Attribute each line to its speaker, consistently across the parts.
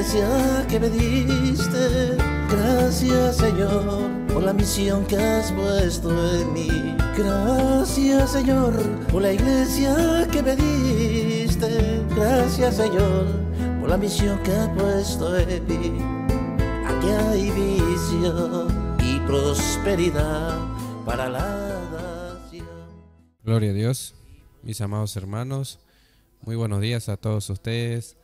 Speaker 1: iglesia que me diste. Gracias
Speaker 2: Señor por la misión que has puesto en mí. Gracias Señor por la iglesia que me diste. Gracias Señor por la misión que has puesto en mí. Aquí hay vicio
Speaker 1: y prosperidad para la nación.
Speaker 2: Gloria a Dios, mis amados hermanos. Muy buenos días a todos ustedes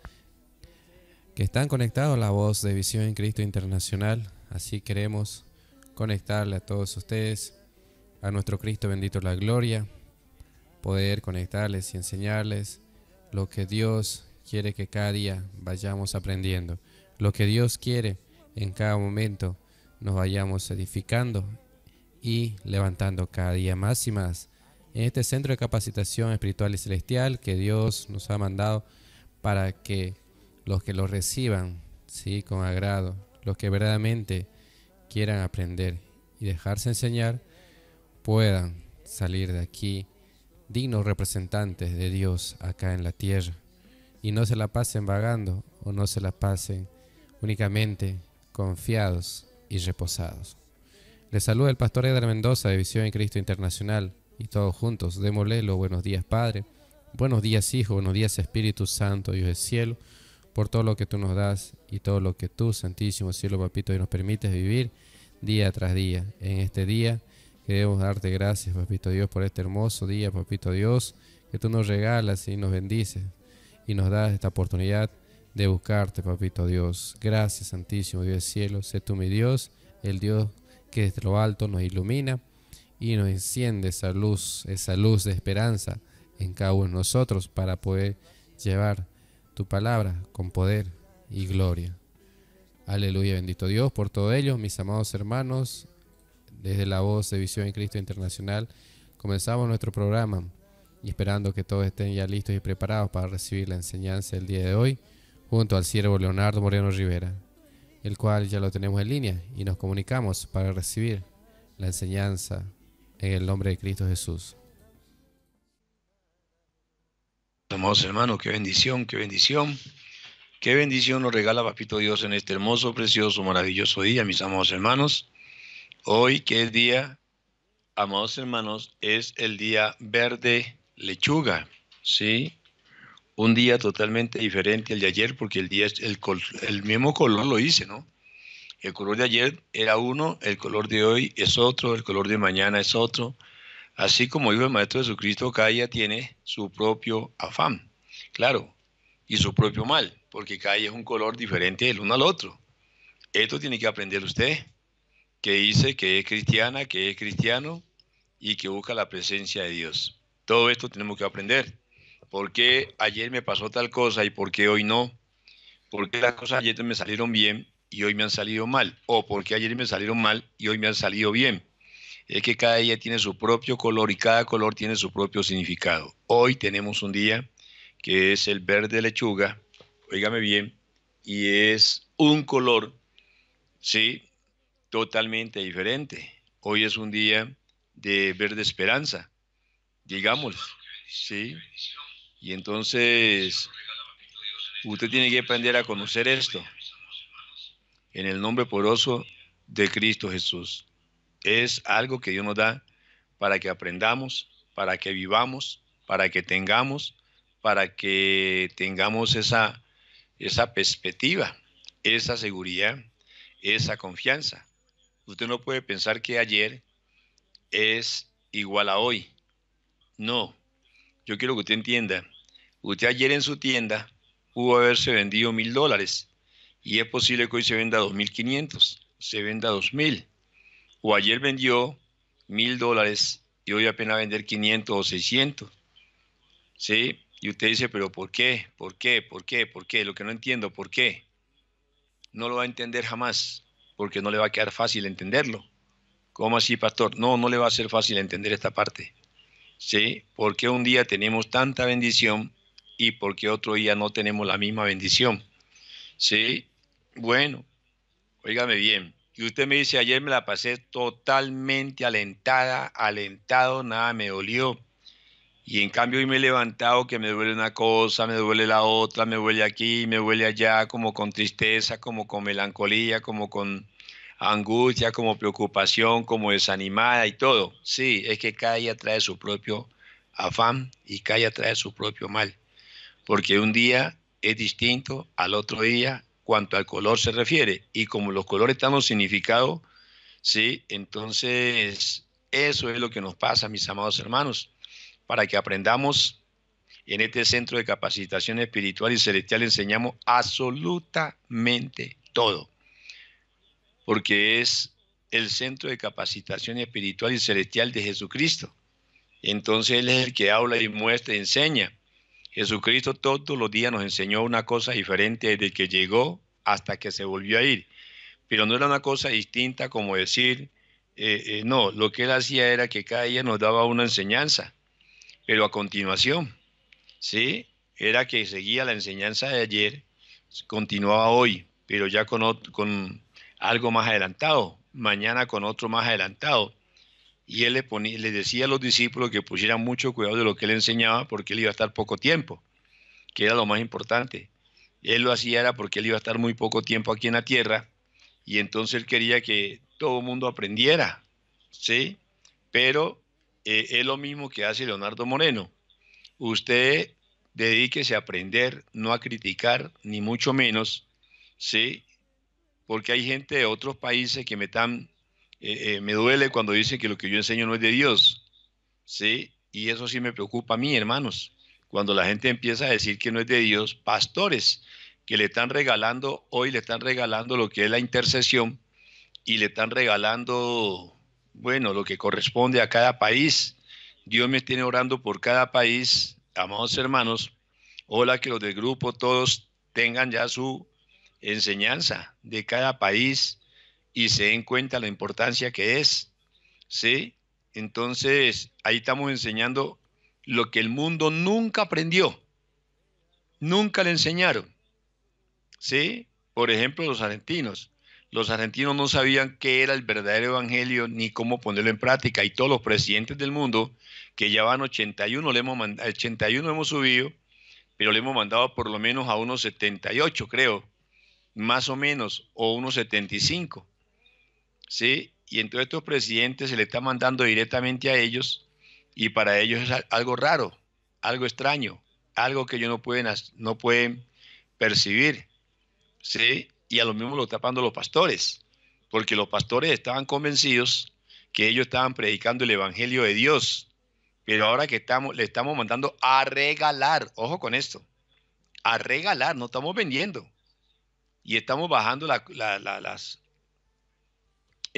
Speaker 2: que están conectados a la voz de Visión en Cristo Internacional. Así queremos conectarle a todos ustedes, a nuestro Cristo bendito la gloria, poder conectarles y enseñarles lo que Dios quiere que cada día vayamos aprendiendo, lo que Dios quiere en cada momento nos vayamos edificando y levantando cada día más y más en este centro de capacitación espiritual y celestial que Dios nos ha mandado para que los que lo reciban, sí, con agrado, los que verdaderamente quieran aprender y dejarse enseñar, puedan salir de aquí dignos representantes de Dios acá en la tierra y no se la pasen vagando o no se la pasen únicamente confiados y reposados. Les saluda el pastor Edgar Mendoza de Visión en Cristo Internacional y todos juntos démosle los buenos días Padre, buenos días Hijo, buenos días Espíritu Santo, Dios del cielo por todo lo que tú nos das y todo lo que tú, Santísimo Cielo Papito, nos permites vivir día tras día. En este día queremos darte gracias, Papito Dios, por este hermoso día, Papito Dios, que tú nos regalas y nos bendices y nos das esta oportunidad de buscarte, Papito Dios. Gracias, Santísimo Dios del cielo. Sé tú mi Dios, el Dios que desde lo alto nos ilumina y nos enciende esa luz, esa luz de esperanza en cada uno de nosotros para poder llevar tu palabra con poder y gloria. Aleluya, bendito Dios por todo ello, mis amados hermanos, desde la voz de Visión en Cristo Internacional, comenzamos nuestro programa y esperando que todos estén ya listos y preparados para recibir la enseñanza del día de hoy junto al siervo Leonardo Moreno Rivera, el cual ya lo tenemos en línea y nos comunicamos para recibir la enseñanza en el nombre de Cristo Jesús.
Speaker 1: Amados hermanos, qué bendición, qué bendición. Qué bendición nos regala Papito Dios en este hermoso, precioso, maravilloso día, mis amados hermanos. Hoy, qué día, amados hermanos, es el día verde lechuga, ¿sí? Un día totalmente diferente al de ayer, porque el día es el, el mismo color, lo hice, ¿no? El color de ayer era uno, el color de hoy es otro, el color de mañana es otro, Así como dijo el Maestro Jesucristo, cada día tiene su propio afán, claro, y su propio mal, porque cada es un color diferente del uno al otro. Esto tiene que aprender usted, que dice que es cristiana, que es cristiano y que busca la presencia de Dios. Todo esto tenemos que aprender. ¿Por qué ayer me pasó tal cosa y por qué hoy no? ¿Por qué las cosas ayer me salieron bien y hoy me han salido mal? ¿O por qué ayer me salieron mal y hoy me han salido bien? es que cada día tiene su propio color y cada color tiene su propio significado. Hoy tenemos un día que es el verde lechuga, oígame bien, y es un color, sí, totalmente diferente. Hoy es un día de verde esperanza, digámoslo. sí. Y entonces usted tiene que aprender a conocer esto en el nombre poroso de Cristo Jesús es algo que Dios nos da para que aprendamos, para que vivamos, para que tengamos, para que tengamos esa, esa perspectiva, esa seguridad, esa confianza. Usted no puede pensar que ayer es igual a hoy. No, yo quiero que usted entienda. Usted ayer en su tienda pudo haberse vendido mil dólares y es posible que hoy se venda dos mil quinientos, se venda dos mil o ayer vendió mil dólares y hoy apenas vender 500 o 600. ¿Sí? Y usted dice, pero ¿por qué? ¿Por qué? ¿Por qué? ¿Por qué? Lo que no entiendo, ¿por qué? No lo va a entender jamás, porque no le va a quedar fácil entenderlo. ¿Cómo así, pastor? No, no le va a ser fácil entender esta parte. ¿Sí? qué un día tenemos tanta bendición y por qué otro día no tenemos la misma bendición? ¿Sí? Bueno, óigame bien. Y usted me dice, ayer me la pasé totalmente alentada, alentado, nada me dolió. Y en cambio hoy me he levantado que me duele una cosa, me duele la otra, me duele aquí, me duele allá, como con tristeza, como con melancolía, como con angustia, como preocupación, como desanimada y todo. Sí, es que cada día trae su propio afán y cada día trae su propio mal. Porque un día es distinto al otro día cuanto al color se refiere. Y como los colores están significado, ¿sí? Entonces, eso es lo que nos pasa, mis amados hermanos, para que aprendamos. En este centro de capacitación espiritual y celestial enseñamos absolutamente todo, porque es el centro de capacitación espiritual y celestial de Jesucristo. Entonces Él es el que habla y muestra y enseña. Jesucristo todos los días nos enseñó una cosa diferente desde que llegó hasta que se volvió a ir. Pero no era una cosa distinta como decir, eh, eh, no, lo que él hacía era que cada día nos daba una enseñanza, pero a continuación, ¿sí? Era que seguía la enseñanza de ayer, continuaba hoy, pero ya con algo más adelantado, mañana con otro más adelantado, y él le, le decía a los discípulos que pusieran mucho cuidado de lo que él enseñaba porque él iba a estar poco tiempo, que era lo más importante. Él lo hacía porque él iba a estar muy poco tiempo aquí en la tierra y entonces él quería que todo el mundo aprendiera, ¿sí? Pero eh, es lo mismo que hace Leonardo Moreno. Usted dedíquese a aprender, no a criticar, ni mucho menos, ¿sí? Porque hay gente de otros países que me están eh, eh, me duele cuando dicen que lo que yo enseño no es de Dios, ¿sí? Y eso sí me preocupa a mí, hermanos, cuando la gente empieza a decir que no es de Dios, pastores que le están regalando, hoy le están regalando lo que es la intercesión y le están regalando, bueno, lo que corresponde a cada país. Dios me tiene orando por cada país, amados hermanos. Hola, que los del grupo todos tengan ya su enseñanza de cada país, y se den cuenta la importancia que es. ¿Sí? Entonces, ahí estamos enseñando lo que el mundo nunca aprendió. Nunca le enseñaron. ¿Sí? Por ejemplo, los argentinos. Los argentinos no sabían qué era el verdadero evangelio ni cómo ponerlo en práctica. Y todos los presidentes del mundo, que ya van 81, le hemos mandado, 81 hemos subido, pero le hemos mandado por lo menos a unos 78, creo, más o menos, o unos 75. ¿sí? Y entonces estos presidentes se le está mandando directamente a ellos y para ellos es algo raro, algo extraño, algo que ellos no pueden, no pueden percibir, ¿sí? Y a lo mismo lo están tapando los pastores, porque los pastores estaban convencidos que ellos estaban predicando el evangelio de Dios, pero ahora que estamos, le estamos mandando a regalar, ojo con esto, a regalar, no estamos vendiendo. Y estamos bajando las,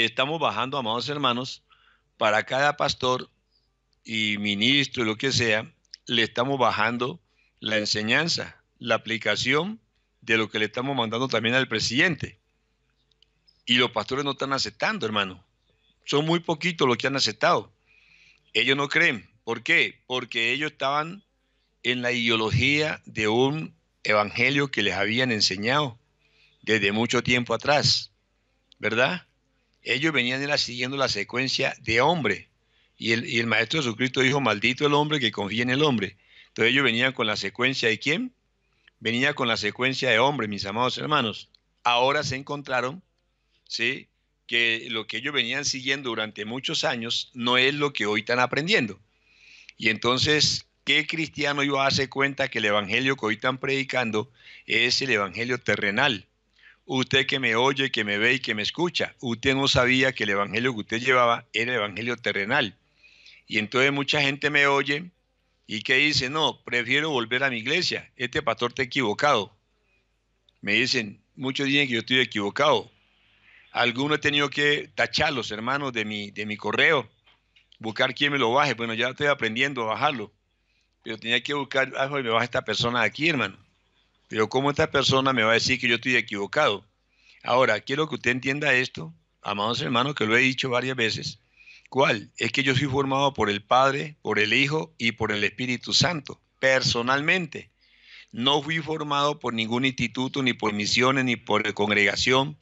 Speaker 1: estamos bajando, amados hermanos, para cada pastor y ministro, y lo que sea, le estamos bajando la enseñanza, la aplicación de lo que le estamos mandando también al presidente. Y los pastores no están aceptando, hermano. Son muy poquitos los que han aceptado. Ellos no creen. ¿Por qué? Porque ellos estaban en la ideología de un evangelio que les habían enseñado desde mucho tiempo atrás, ¿verdad? ellos venían siguiendo la secuencia de hombre. Y el, Maestro Jesucristo dijo, maldito el hombre que confía en el hombre. Entonces ellos venían con la secuencia de quién? Venía con la secuencia de hombre, mis amados hermanos. Ahora se encontraron, ¿sí? Que lo que ellos venían siguiendo durante muchos años no es lo que hoy están aprendiendo. Y entonces, ¿qué cristiano iba a darse cuenta que el evangelio que hoy están predicando es el evangelio terrenal? usted que me oye, que me ve y que me escucha, usted no sabía que el evangelio que usted llevaba era el evangelio terrenal. Y entonces mucha gente me oye y que dice, no, prefiero volver a mi iglesia, este pastor está equivocado. Me dicen, muchos dicen que yo estoy equivocado. Algunos he tenido que tacharlos, hermanos, de mi, de mi correo, buscar quién me lo baje. Bueno, ya estoy aprendiendo a bajarlo, pero tenía que buscar, ah, me baja esta persona aquí, hermano pero ¿cómo esta persona me va a decir que yo estoy equivocado? Ahora, quiero que usted entienda esto, amados hermanos, que lo he dicho varias veces. ¿Cuál? Es que yo soy formado por el Padre, por el Hijo y por el Espíritu Santo, personalmente. No fui formado por ningún instituto, ni por misiones, ni por congregación.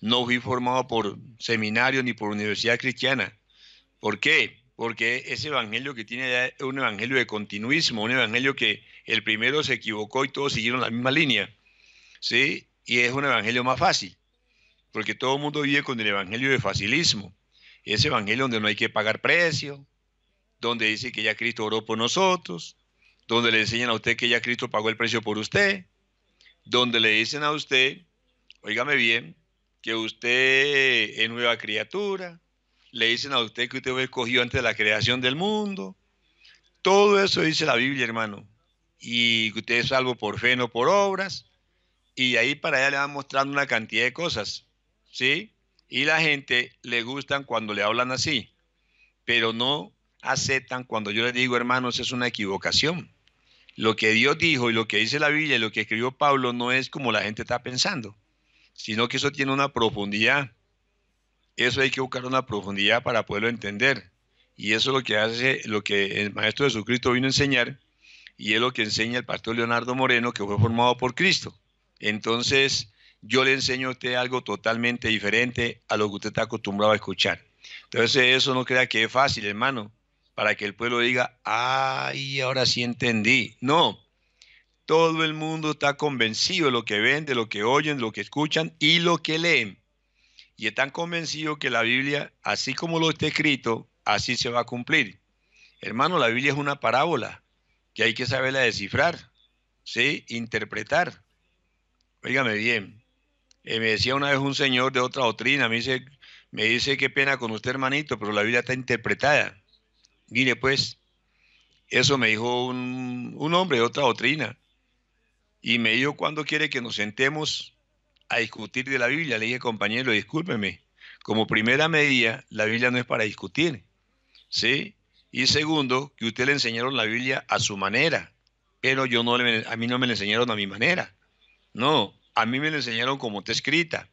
Speaker 1: No fui formado por seminario, ni por universidad cristiana. ¿Por qué? Porque ese evangelio que tiene allá es un evangelio de continuismo, un evangelio que el primero se equivocó y todos siguieron la misma línea, ¿sí? Y es un evangelio más fácil, porque todo el mundo vive con el evangelio de facilismo, ese evangelio donde no hay que pagar precio, donde dice que ya Cristo oró por nosotros, donde le enseñan a usted que ya Cristo pagó el precio por usted, donde le dicen a usted, oígame bien, que usted es nueva criatura, le dicen a usted que usted fue escogido antes de la creación del mundo. Todo eso dice la Biblia, hermano y usted es salvo por fe, no por obras, y ahí para allá le van mostrando una cantidad de cosas, ¿sí? Y la gente le gustan cuando le hablan así, pero no aceptan cuando yo les digo, hermanos, es una equivocación. Lo que Dios dijo y lo que dice la Biblia y lo que escribió Pablo no es como la gente está pensando, sino que eso tiene una profundidad. Eso hay que buscar una profundidad para poderlo entender. Y eso es lo que hace, lo que el Maestro Jesucristo vino a enseñar, y es lo que enseña el pastor Leonardo Moreno, que fue formado por Cristo. Entonces, yo le enseño a usted algo totalmente diferente a lo que usted está acostumbrado a escuchar. Entonces, eso no crea que es fácil, hermano, para que el pueblo diga, ay, ahora sí entendí. No, todo el mundo está convencido de lo que ven, de lo que oyen, de lo que escuchan y lo que leen. Y están convencidos que la Biblia, así como lo está escrito, así se va a cumplir. Hermano, la Biblia es una parábola que hay que saberla descifrar, ¿sí? Interpretar. Óigame bien. Eh, me decía una vez un señor de otra doctrina, me dice, me dice, qué pena con usted, hermanito, pero la Biblia está interpretada. Mire, pues, eso me dijo un, un hombre de otra doctrina. Y me dijo, ¿cuándo quiere que nos sentemos a discutir de la Biblia? Le dije, compañero, discúlpeme. Como primera medida, la Biblia no es para discutir. ¿Sí? Y segundo, que usted le enseñaron la Biblia a su manera, pero yo no a mí no me la enseñaron a mi manera. No, a mí me la enseñaron como está escrita.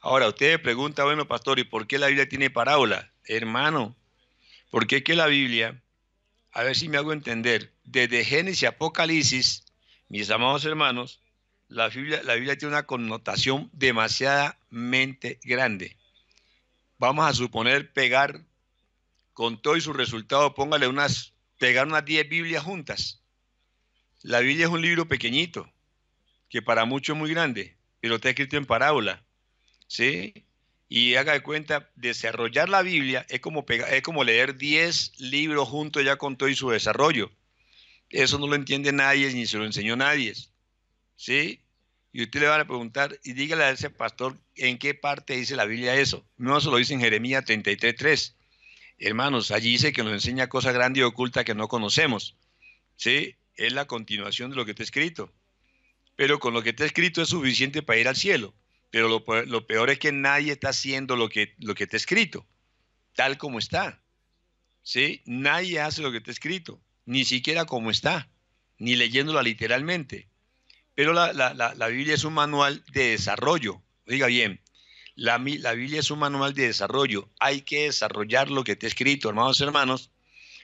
Speaker 1: Ahora, usted pregunta, bueno, pastor, ¿y por qué la Biblia tiene parábola? Hermano, porque qué que la Biblia, a ver si me hago entender, desde Génesis y Apocalipsis, mis amados hermanos, la Biblia, la Biblia tiene una connotación demasiadamente grande. Vamos a suponer pegar con todo y su resultado, póngale unas, pegar unas 10 Biblias juntas. La Biblia es un libro pequeñito, que para muchos es muy grande, pero está escrito en parábola. ¿Sí? Y haga de cuenta, desarrollar la Biblia es como, es como leer 10 libros juntos ya con todo y su desarrollo. Eso no lo entiende nadie ni se lo enseñó nadie. ¿Sí? Y usted le va a preguntar y dígale a ese pastor en qué parte dice la Biblia eso. No se lo dice en Jeremías 33.3. Hermanos, allí dice que nos enseña cosas grandes y oculta que no conocemos. ¿Sí? Es la continuación de lo que te he escrito. Pero con lo que te he escrito es suficiente para ir al cielo. Pero lo, peor es que nadie está haciendo lo que, lo que escrito, tal como está. ¿Sí? Nadie hace lo que te he escrito, ni siquiera como está, ni leyéndola literalmente. Pero la, Biblia es un manual de desarrollo. Diga bien, la, Biblia es un manual de desarrollo. Hay que desarrollar lo que te he escrito, hermanos y hermanos.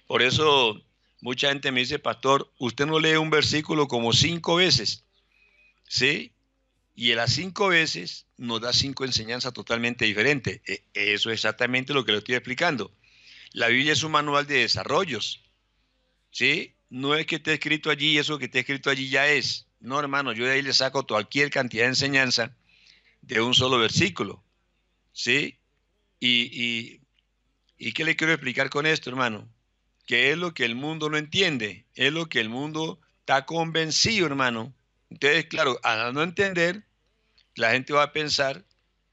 Speaker 1: Por eso mucha gente me dice, pastor, usted no lee un versículo como cinco veces. ¿Sí? Y en las cinco veces nos da cinco enseñanzas totalmente diferentes. E, eso es exactamente lo que le estoy explicando. La Biblia es un manual de desarrollos. ¿Sí? No es que te he escrito allí y eso que te he escrito allí ya es. No, hermano, yo de ahí le saco cualquier cantidad de enseñanza de un solo versículo. ¿Sí? Y, y, y qué le quiero explicar con esto, hermano? Que es lo que el mundo no entiende, es lo que el mundo está convencido, hermano. Entonces, claro, al no entender, la gente va a pensar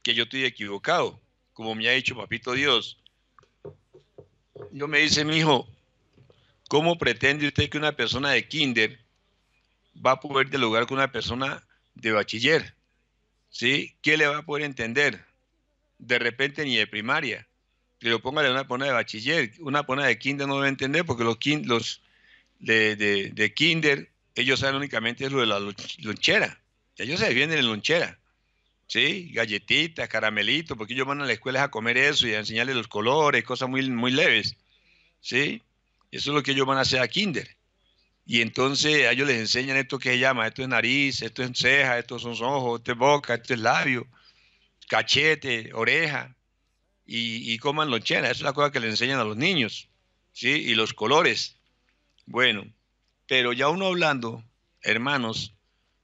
Speaker 1: que yo estoy equivocado, como me ha dicho papito Dios. Yo me dice, mi hijo, ¿cómo pretende usted que una persona de kinder va a poder dialogar con una persona de bachiller? ¿sí? ¿qué le va a poder entender? De repente ni de primaria. Pero de una pona de bachiller, una pona de kinder no va a entender porque los, de, kinder, ellos saben únicamente lo de la lonchera. Ellos se vienen en lonchera. ¿sí? Galletitas, caramelitos, porque ellos van a las escuelas a comer eso y a enseñarles los colores, cosas muy, muy leves, ¿sí? Eso es lo que ellos van a hacer a kinder. Y entonces a ellos les enseñan esto que se llama, esto es nariz, esto es ceja, esto son ojos, esto es boca, esto es labio, cachete, oreja, y, y coman lonchera. Esa es la cosa que les enseñan a los niños, ¿sí? Y los colores. Bueno, pero ya uno hablando, hermanos,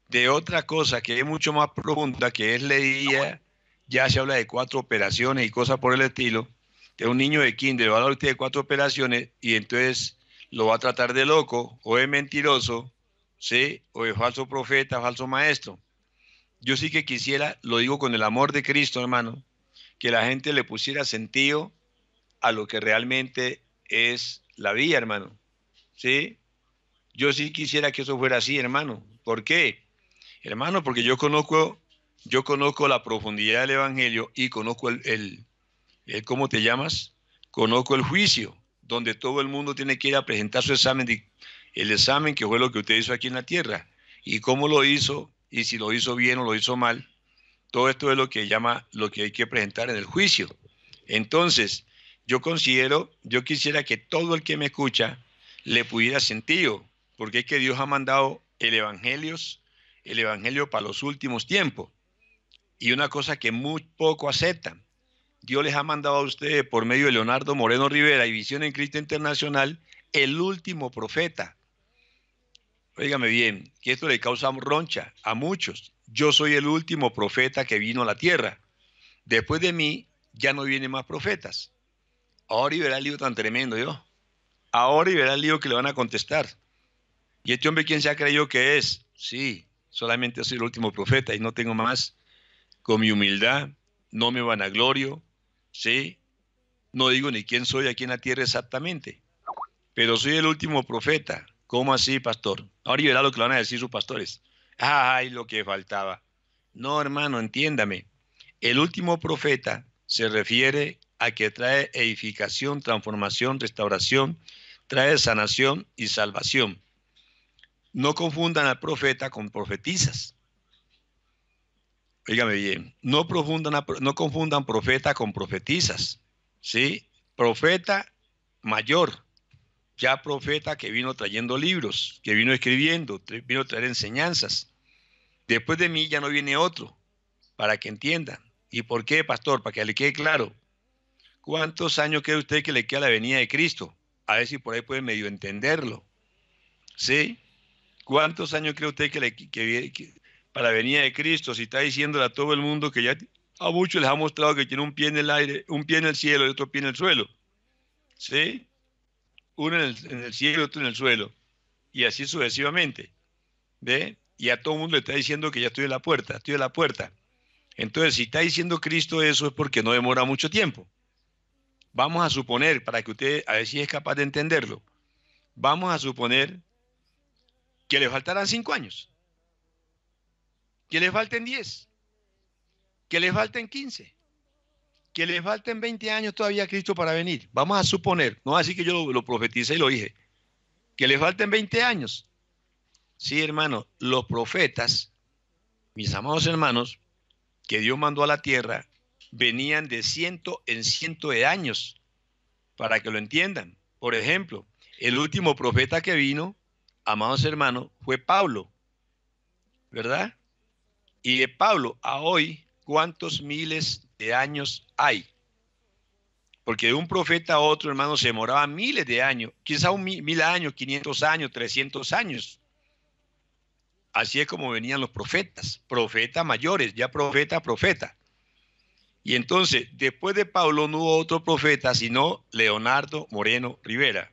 Speaker 1: de otra cosa que es mucho más profunda, que es leía, ya se habla de cuatro operaciones y cosas por el estilo, de un niño de kinder, va a hablar de cuatro operaciones y entonces lo va a tratar de loco o de mentiroso, ¿sí? O de falso profeta, falso maestro. Yo sí que quisiera, lo digo con el amor de Cristo, hermano, que la gente le pusiera sentido a lo que realmente es la vida, hermano. ¿Sí? Yo sí quisiera que eso fuera así, hermano. ¿Por qué? Hermano, porque yo conozco, yo conozco la profundidad del Evangelio y conozco el, el ¿cómo te llamas? Conozco el juicio donde todo el mundo tiene que ir a presentar su examen, el examen que fue lo que usted hizo aquí en la Tierra, y cómo lo hizo, y si lo hizo bien o lo hizo mal. Todo esto es lo que llama lo que hay que presentar en el juicio. Entonces, yo considero, yo quisiera que todo el que me escucha le pudiera sentido, porque es que Dios ha mandado el evangelio, el evangelio para los últimos tiempos. Y una cosa que muy poco aceptan, Dios les ha mandado a ustedes por medio de Leonardo Moreno Rivera y Visión en Cristo Internacional el último profeta. Óigame bien, que esto le causa roncha a muchos. Yo soy el último profeta que vino a la tierra. Después de mí ya no vienen más profetas. Ahora y verá el lío tan tremendo yo. Ahora y verá el lío que le van a contestar. ¿Y este hombre quién se ha creído que es? Sí, solamente soy el último profeta y no tengo más. Con mi humildad, no me van a glorio. ¿sí? No digo ni quién soy aquí en la tierra exactamente, pero soy el último profeta. ¿Cómo así, pastor? Ahora verá lo que van a decir sus pastores. Ay, lo que faltaba. No, hermano, entiéndame. El último profeta se refiere a que trae edificación, transformación, restauración, trae sanación y salvación. No confundan al profeta con profetizas. Óigame bien, no, confundan profeta con profetizas, ¿sí? Profeta mayor, ya profeta que vino trayendo libros, que vino escribiendo, vino a traer enseñanzas. Después de mí ya no viene otro, para que entiendan. ¿Y por qué, pastor? Para que le quede claro. ¿Cuántos años cree usted que le queda la venida de Cristo? A ver si por ahí puede medio entenderlo. ¿Sí? ¿Cuántos años cree usted que, le, que, que para la venida de Cristo, si está diciéndole a todo el mundo que ya a muchos les ha mostrado que tiene un pie en el aire, un pie en el cielo y otro pie en el suelo. ¿Sí? Uno en el, cielo y otro en el suelo. Y así sucesivamente. ¿Ve? Y a todo el mundo le está diciendo que ya estoy en la puerta, estoy en la puerta. Entonces, si está diciendo Cristo eso es porque no demora mucho tiempo. Vamos a suponer, para que usted a ver si es capaz de entenderlo, vamos a suponer que le faltarán cinco años que le falten 10, que le falten 15, que le falten 20 años todavía a Cristo para venir. Vamos a suponer, no así que yo lo, profetice profeticé y lo dije, que le falten 20 años. Sí, hermano, los profetas, mis amados hermanos, que Dios mandó a la tierra, venían de ciento en ciento de años, para que lo entiendan. Por ejemplo, el último profeta que vino, amados hermanos, fue Pablo, ¿verdad? Y de Pablo a hoy, ¿cuántos miles de años hay? Porque de un profeta a otro, hermano, se demoraba miles de años, quizá un mil, años, 500 años, 300 años. Así es como venían los profetas, profetas mayores, ya profeta, profeta. Y entonces, después de Pablo no hubo otro profeta, sino Leonardo Moreno Rivera.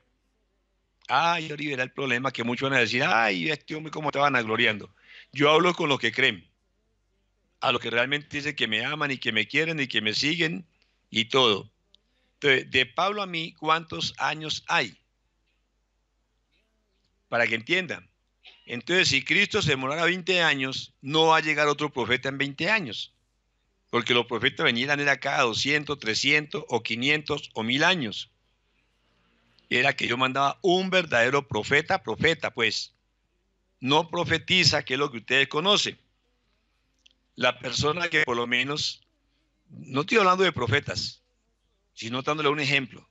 Speaker 1: Ay, Rivera, el problema que muchos van a decir, ay, este hombre cómo estaban vanagloriando. Yo hablo con los que creen a los que realmente dice que me aman y que me quieren y que me siguen y todo. Entonces, de Pablo a mí, ¿cuántos años hay? Para que entiendan. Entonces, si Cristo se demorara 20 años, no va a llegar otro profeta en 20 años. Porque los profetas venían era cada 200, 300 o 500 o 1000 años. Era que yo mandaba un verdadero profeta, profeta, pues. No profetiza, que es lo que ustedes conocen la persona que por lo menos, no estoy hablando de profetas, sino dándole un ejemplo,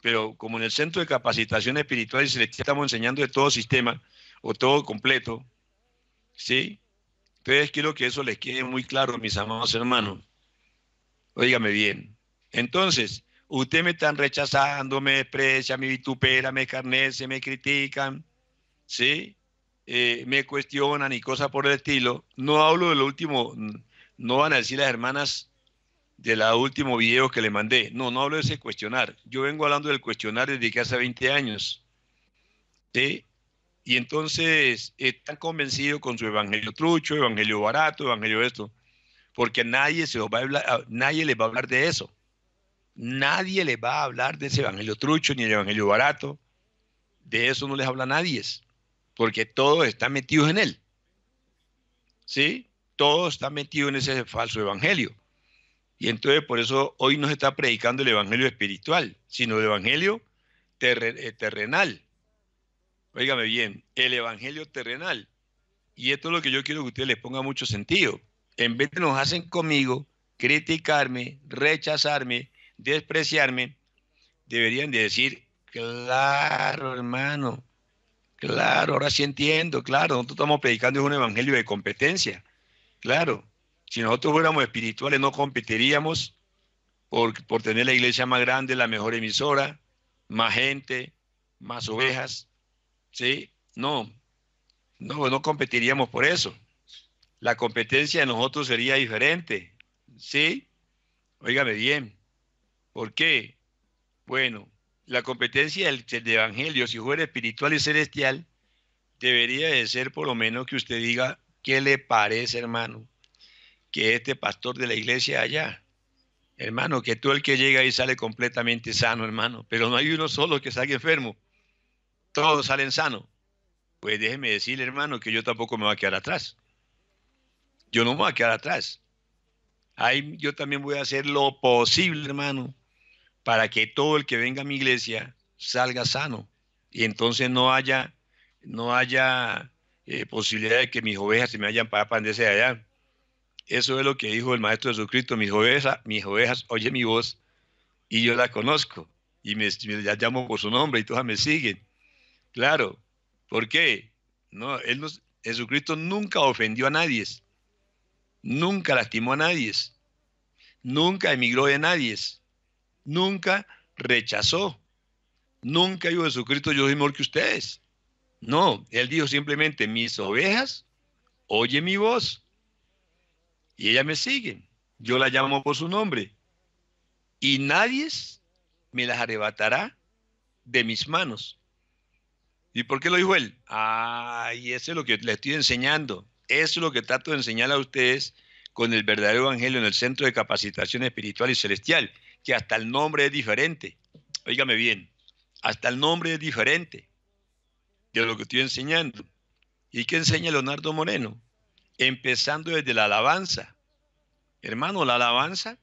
Speaker 1: pero como en el Centro de Capacitación Espiritual y le estamos enseñando de todo sistema o todo completo, ¿sí? Entonces quiero que eso les quede muy claro, mis amados hermanos. Óigame bien. Entonces, ustedes me están rechazando, me desprecian, me vituperan, me escarnecen, me critican, ¿sí? Eh, me cuestionan y cosas por el estilo. No hablo de lo último, no van a decir las hermanas de la último video que le mandé. No, no hablo de ese cuestionar. Yo vengo hablando del cuestionar desde que hace 20 años. Y entonces están convencidos con su evangelio trucho, evangelio barato, evangelio esto, porque nadie, se va a ah, nadie les va a hablar de eso. Nadie les va a hablar de ese evangelio trucho ni el evangelio barato. De eso no les habla nadie porque todo está metido en él. ¿Sí? Todo está metido en ese falso evangelio. Y entonces por eso hoy no se está predicando el evangelio espiritual, sino el evangelio eh, terrenal. Óigame bien, el evangelio terrenal. Y esto es lo que yo quiero que ustedes les ponga mucho sentido. En vez de nos hacen conmigo, criticarme, rechazarme, despreciarme, deberían de decir, claro, hermano, Claro, ahora sí entiendo, claro, nosotros estamos predicando un evangelio de competencia, claro. Si nosotros fuéramos espirituales no competiríamos por, por tener la iglesia más grande, la mejor emisora, más gente, más ovejas, ¿sí? No, no, no competiríamos por eso. La competencia de nosotros sería diferente, ¿sí? Óigame bien. ¿Por qué? Bueno, la competencia del, Evangelio, si fuera espiritual y celestial, debería de ser por lo menos que usted diga, ¿qué le parece, hermano? Que este pastor de la iglesia allá, hermano, que tú el que llega y sale completamente sano, hermano, pero no hay uno solo que salga enfermo, todos salen sanos. Pues déjeme decirle, hermano, que yo tampoco me voy a quedar atrás. Yo no me voy a quedar atrás. Ahí yo también voy a hacer lo posible, hermano, para que todo el que venga a mi iglesia salga sano y entonces no haya, no haya eh, posibilidad de que mis ovejas se me hayan para Pandesa allá. Eso es lo que dijo el Maestro Jesucristo, mis ovejas, mis ovejas oye mi voz y yo la conozco y me, llamo por su nombre y todas me siguen. Claro, ¿por qué? No, él Jesucristo nunca ofendió a nadie, nunca lastimó a nadie, nunca emigró de nadie nunca rechazó. Nunca dijo Jesucristo, yo soy mejor que ustedes. No, él dijo simplemente, mis ovejas, oye mi voz. Y ellas me siguen. Yo la llamo por su nombre. Y nadie me las arrebatará de mis manos. ¿Y por qué lo dijo él? Ay, eso es lo que le estoy enseñando. Eso es lo que trato de enseñar a ustedes con el verdadero evangelio en el Centro de Capacitación Espiritual y Celestial que hasta el nombre es diferente. Óigame bien, hasta el nombre es diferente de lo que estoy enseñando. ¿Y qué enseña Leonardo Moreno? Empezando desde la alabanza. Hermano, la alabanza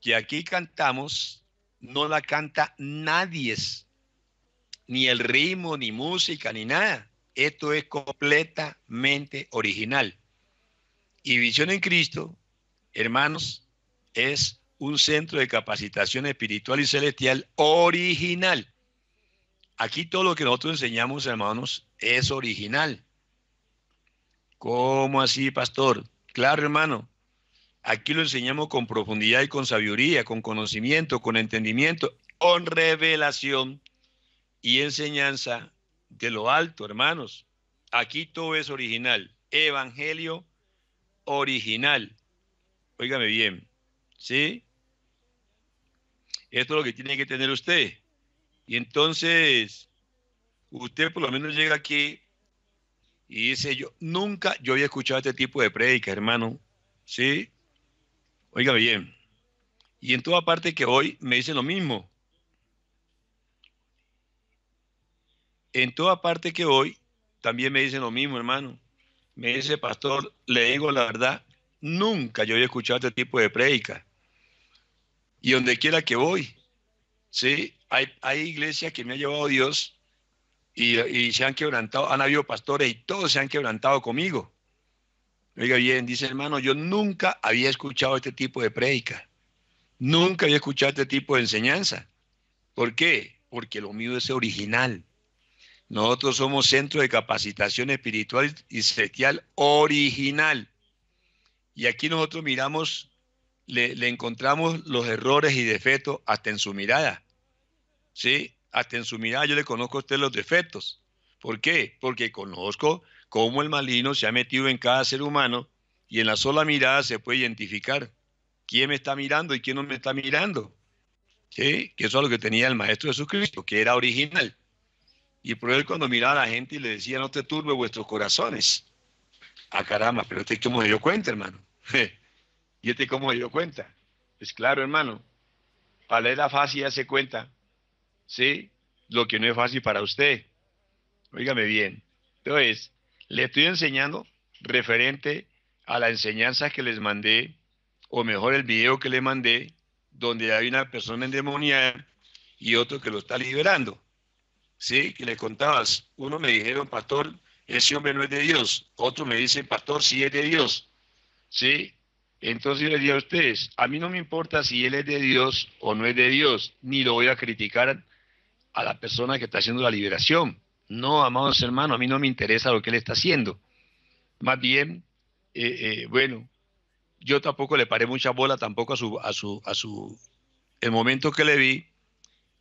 Speaker 1: que aquí cantamos no la canta nadie, ni el ritmo, ni música, ni nada. Esto es completamente original. Y visión en Cristo, hermanos, es un centro de capacitación espiritual y celestial original. Aquí todo lo que nosotros enseñamos, hermanos, es original. ¿Cómo así, pastor? Claro, hermano. Aquí lo enseñamos con profundidad y con sabiduría, con conocimiento, con entendimiento, con revelación y enseñanza de lo alto, hermanos. Aquí todo es original. Evangelio original. Óigame bien. ¿Sí? Esto es lo que tiene que tener usted. Y entonces, usted por lo menos llega aquí y dice, yo nunca, yo había escuchado este tipo de predica, hermano. ¿Sí? Oiga bien. Y en toda parte que hoy me dice lo mismo. En toda parte que hoy también me dicen lo mismo, hermano. Me dice, pastor, le digo la verdad, nunca yo había escuchado este tipo de predica y donde quiera que voy. ¿sí? Hay, hay iglesias que me ha llevado Dios y, y, se han quebrantado, han habido pastores y todos se han quebrantado conmigo. Oiga bien, dice hermano, yo nunca había escuchado este tipo de prédica, nunca había escuchado este tipo de enseñanza. ¿Por qué? Porque lo mío es original. Nosotros somos centro de capacitación espiritual y celestial original. Y aquí nosotros miramos le, encontramos los errores y defectos hasta en su mirada. ¿Sí? Hasta en su mirada yo le conozco a usted los defectos. ¿Por qué? Porque conozco cómo el maligno se ha metido en cada ser humano y en la sola mirada se puede identificar quién me está mirando y quién no me está mirando. ¿Sí? Que eso es lo que tenía el Maestro Jesucristo, que era original. Y por él cuando miraba a la gente y le decía, no te turbe vuestros corazones. Ah, caramba, pero usted cómo me dio cuenta, hermano. ¿Y este cómo dio cuenta? Es pues claro, hermano, para él la fácil se cuenta, ¿sí? Lo que no es fácil para usted. Óigame bien. Entonces, le estoy enseñando referente a la enseñanza que les mandé, o mejor el video que le mandé, donde hay una persona endemoniada y otro que lo está liberando. ¿Sí? Que le contabas. Uno me dijeron, pastor, ese hombre no es de Dios. Otro me dice, pastor, sí es de Dios. ¿Sí? Entonces yo les diría a ustedes, a mí no me importa si él es de Dios o no es de Dios, ni lo voy a criticar a la persona que está haciendo la liberación. No, amados hermanos, a mí no me interesa lo que él está haciendo. Más bien, eh, eh, bueno, yo tampoco le paré mucha bola tampoco a su, a su, a su, el momento que le vi,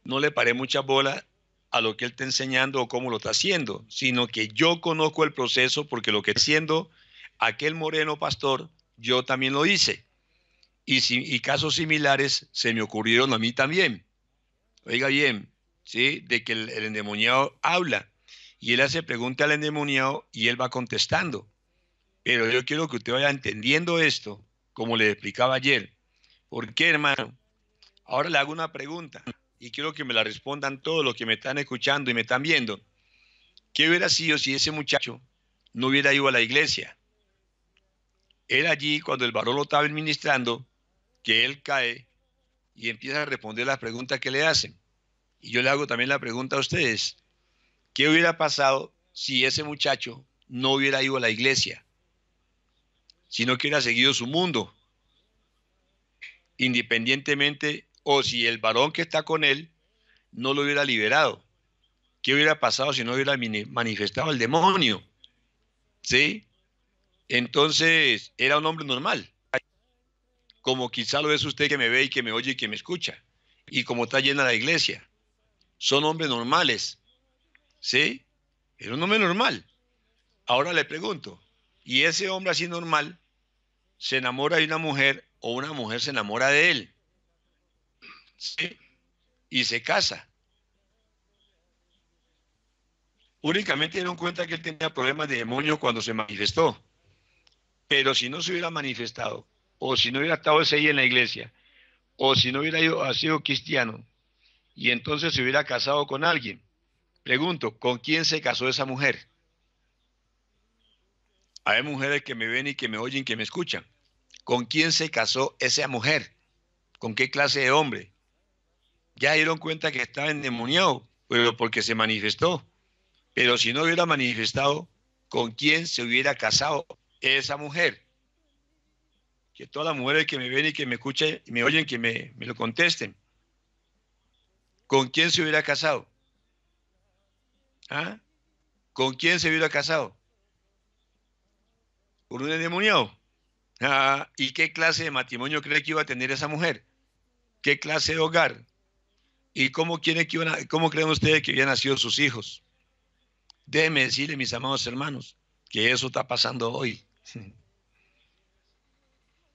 Speaker 1: no le paré mucha bola a lo que él está enseñando o cómo lo está haciendo, sino que yo conozco el proceso porque lo que está haciendo aquel moreno pastor yo también lo hice. Y, casos similares se me ocurrieron a mí también. Oiga bien, ¿sí? De que el, endemoniado habla y él hace pregunta al endemoniado y él va contestando. Pero yo quiero que usted vaya entendiendo esto, como le explicaba ayer. ¿Por qué, hermano? Ahora le hago una pregunta y quiero que me la respondan todos los que me están escuchando y me están viendo. ¿Qué hubiera sido si ese muchacho no hubiera ido a la iglesia? Era allí, cuando el varón lo estaba administrando, que él cae y empieza a responder las preguntas que le hacen. Y yo le hago también la pregunta a ustedes, ¿qué hubiera pasado si ese muchacho no hubiera ido a la iglesia? Si no hubiera seguido su mundo, independientemente, o si el varón que está con él no lo hubiera liberado. ¿Qué hubiera pasado si no hubiera manifestado el demonio? ¿Sí? Entonces, era un hombre normal, como quizá lo es usted que me ve y que me oye y que me escucha, y como está llena la iglesia. Son hombres normales, ¿sí? Era un hombre normal. Ahora le pregunto, ¿y ese hombre así normal se enamora de una mujer o una mujer se enamora de él? ¿Sí? Y se casa. Únicamente dieron cuenta que él tenía problemas de demonio cuando se manifestó. Pero si no se hubiera manifestado, o si no hubiera estado ese día en la iglesia, o si no hubiera sido cristiano, y entonces se hubiera casado con alguien, pregunto, ¿con quién se casó esa mujer? Hay mujeres que me ven y que me oyen, que me escuchan. ¿Con quién se casó esa mujer? ¿Con qué clase de hombre? Ya dieron cuenta que estaba endemoniado, pero porque se manifestó. Pero si no hubiera manifestado, ¿con quién se hubiera casado esa mujer. Que todas las mujeres que me ven y que me escuchan y me oyen, que me, lo contesten. ¿Con quién se hubiera casado? ¿Ah? ¿Con quién se hubiera casado? ¿Con un demonio? Ah, ¿Y qué clase de matrimonio cree que iba a tener esa mujer? ¿Qué clase de hogar? ¿Y cómo, quiere que cómo creen ustedes que habían nacido sus hijos? Déjenme decirle, mis amados hermanos, que eso está pasando hoy.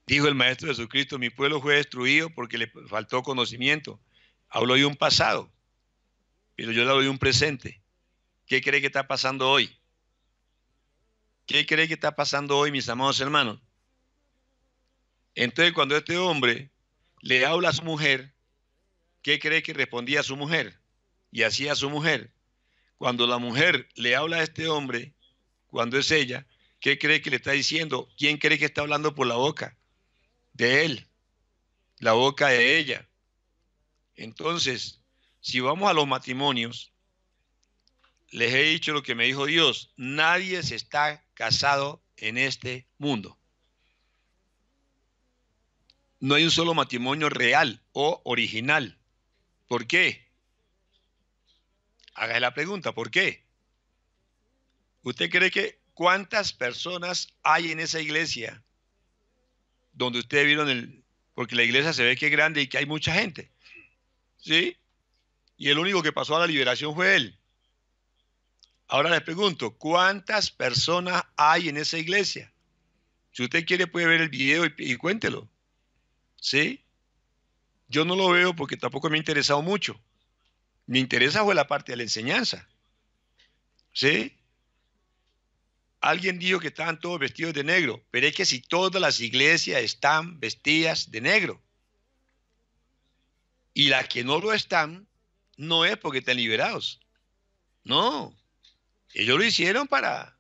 Speaker 1: Dijo el Maestro Jesucristo, mi pueblo fue destruido porque le faltó conocimiento. Hablo de un pasado, pero yo le hablo de un presente. ¿Qué cree que está pasando hoy? ¿Qué cree que está pasando hoy, mis amados hermanos? Entonces, cuando este hombre le habla a su mujer, ¿qué cree que respondía a su mujer? Y hacía a su mujer. Cuando la mujer le habla a este hombre, cuando es ella, ¿Qué cree que le está diciendo? ¿Quién cree que está hablando por la boca? De él, la boca de ella. Entonces, si vamos a los matrimonios, les he dicho lo que me dijo Dios, nadie se está casado en este mundo. No hay un solo matrimonio real o original. ¿Por qué? haga la pregunta, ¿por qué? ¿Usted cree que ¿Cuántas personas hay en esa iglesia donde ustedes vieron el... porque la iglesia se ve que es grande y que hay mucha gente? ¿Sí? Y el único que pasó a la liberación fue él. Ahora les pregunto, ¿cuántas personas hay en esa iglesia? Si usted quiere puede ver el video y, cuéntelo. ¿Sí? Yo no lo veo porque tampoco me ha interesado mucho. Me interesa fue la parte de la enseñanza. ¿Sí? Alguien dijo que estaban todos vestidos de negro, pero es que si todas las iglesias están vestidas de negro y las que no lo están, no es porque están liberados. No, ellos lo hicieron para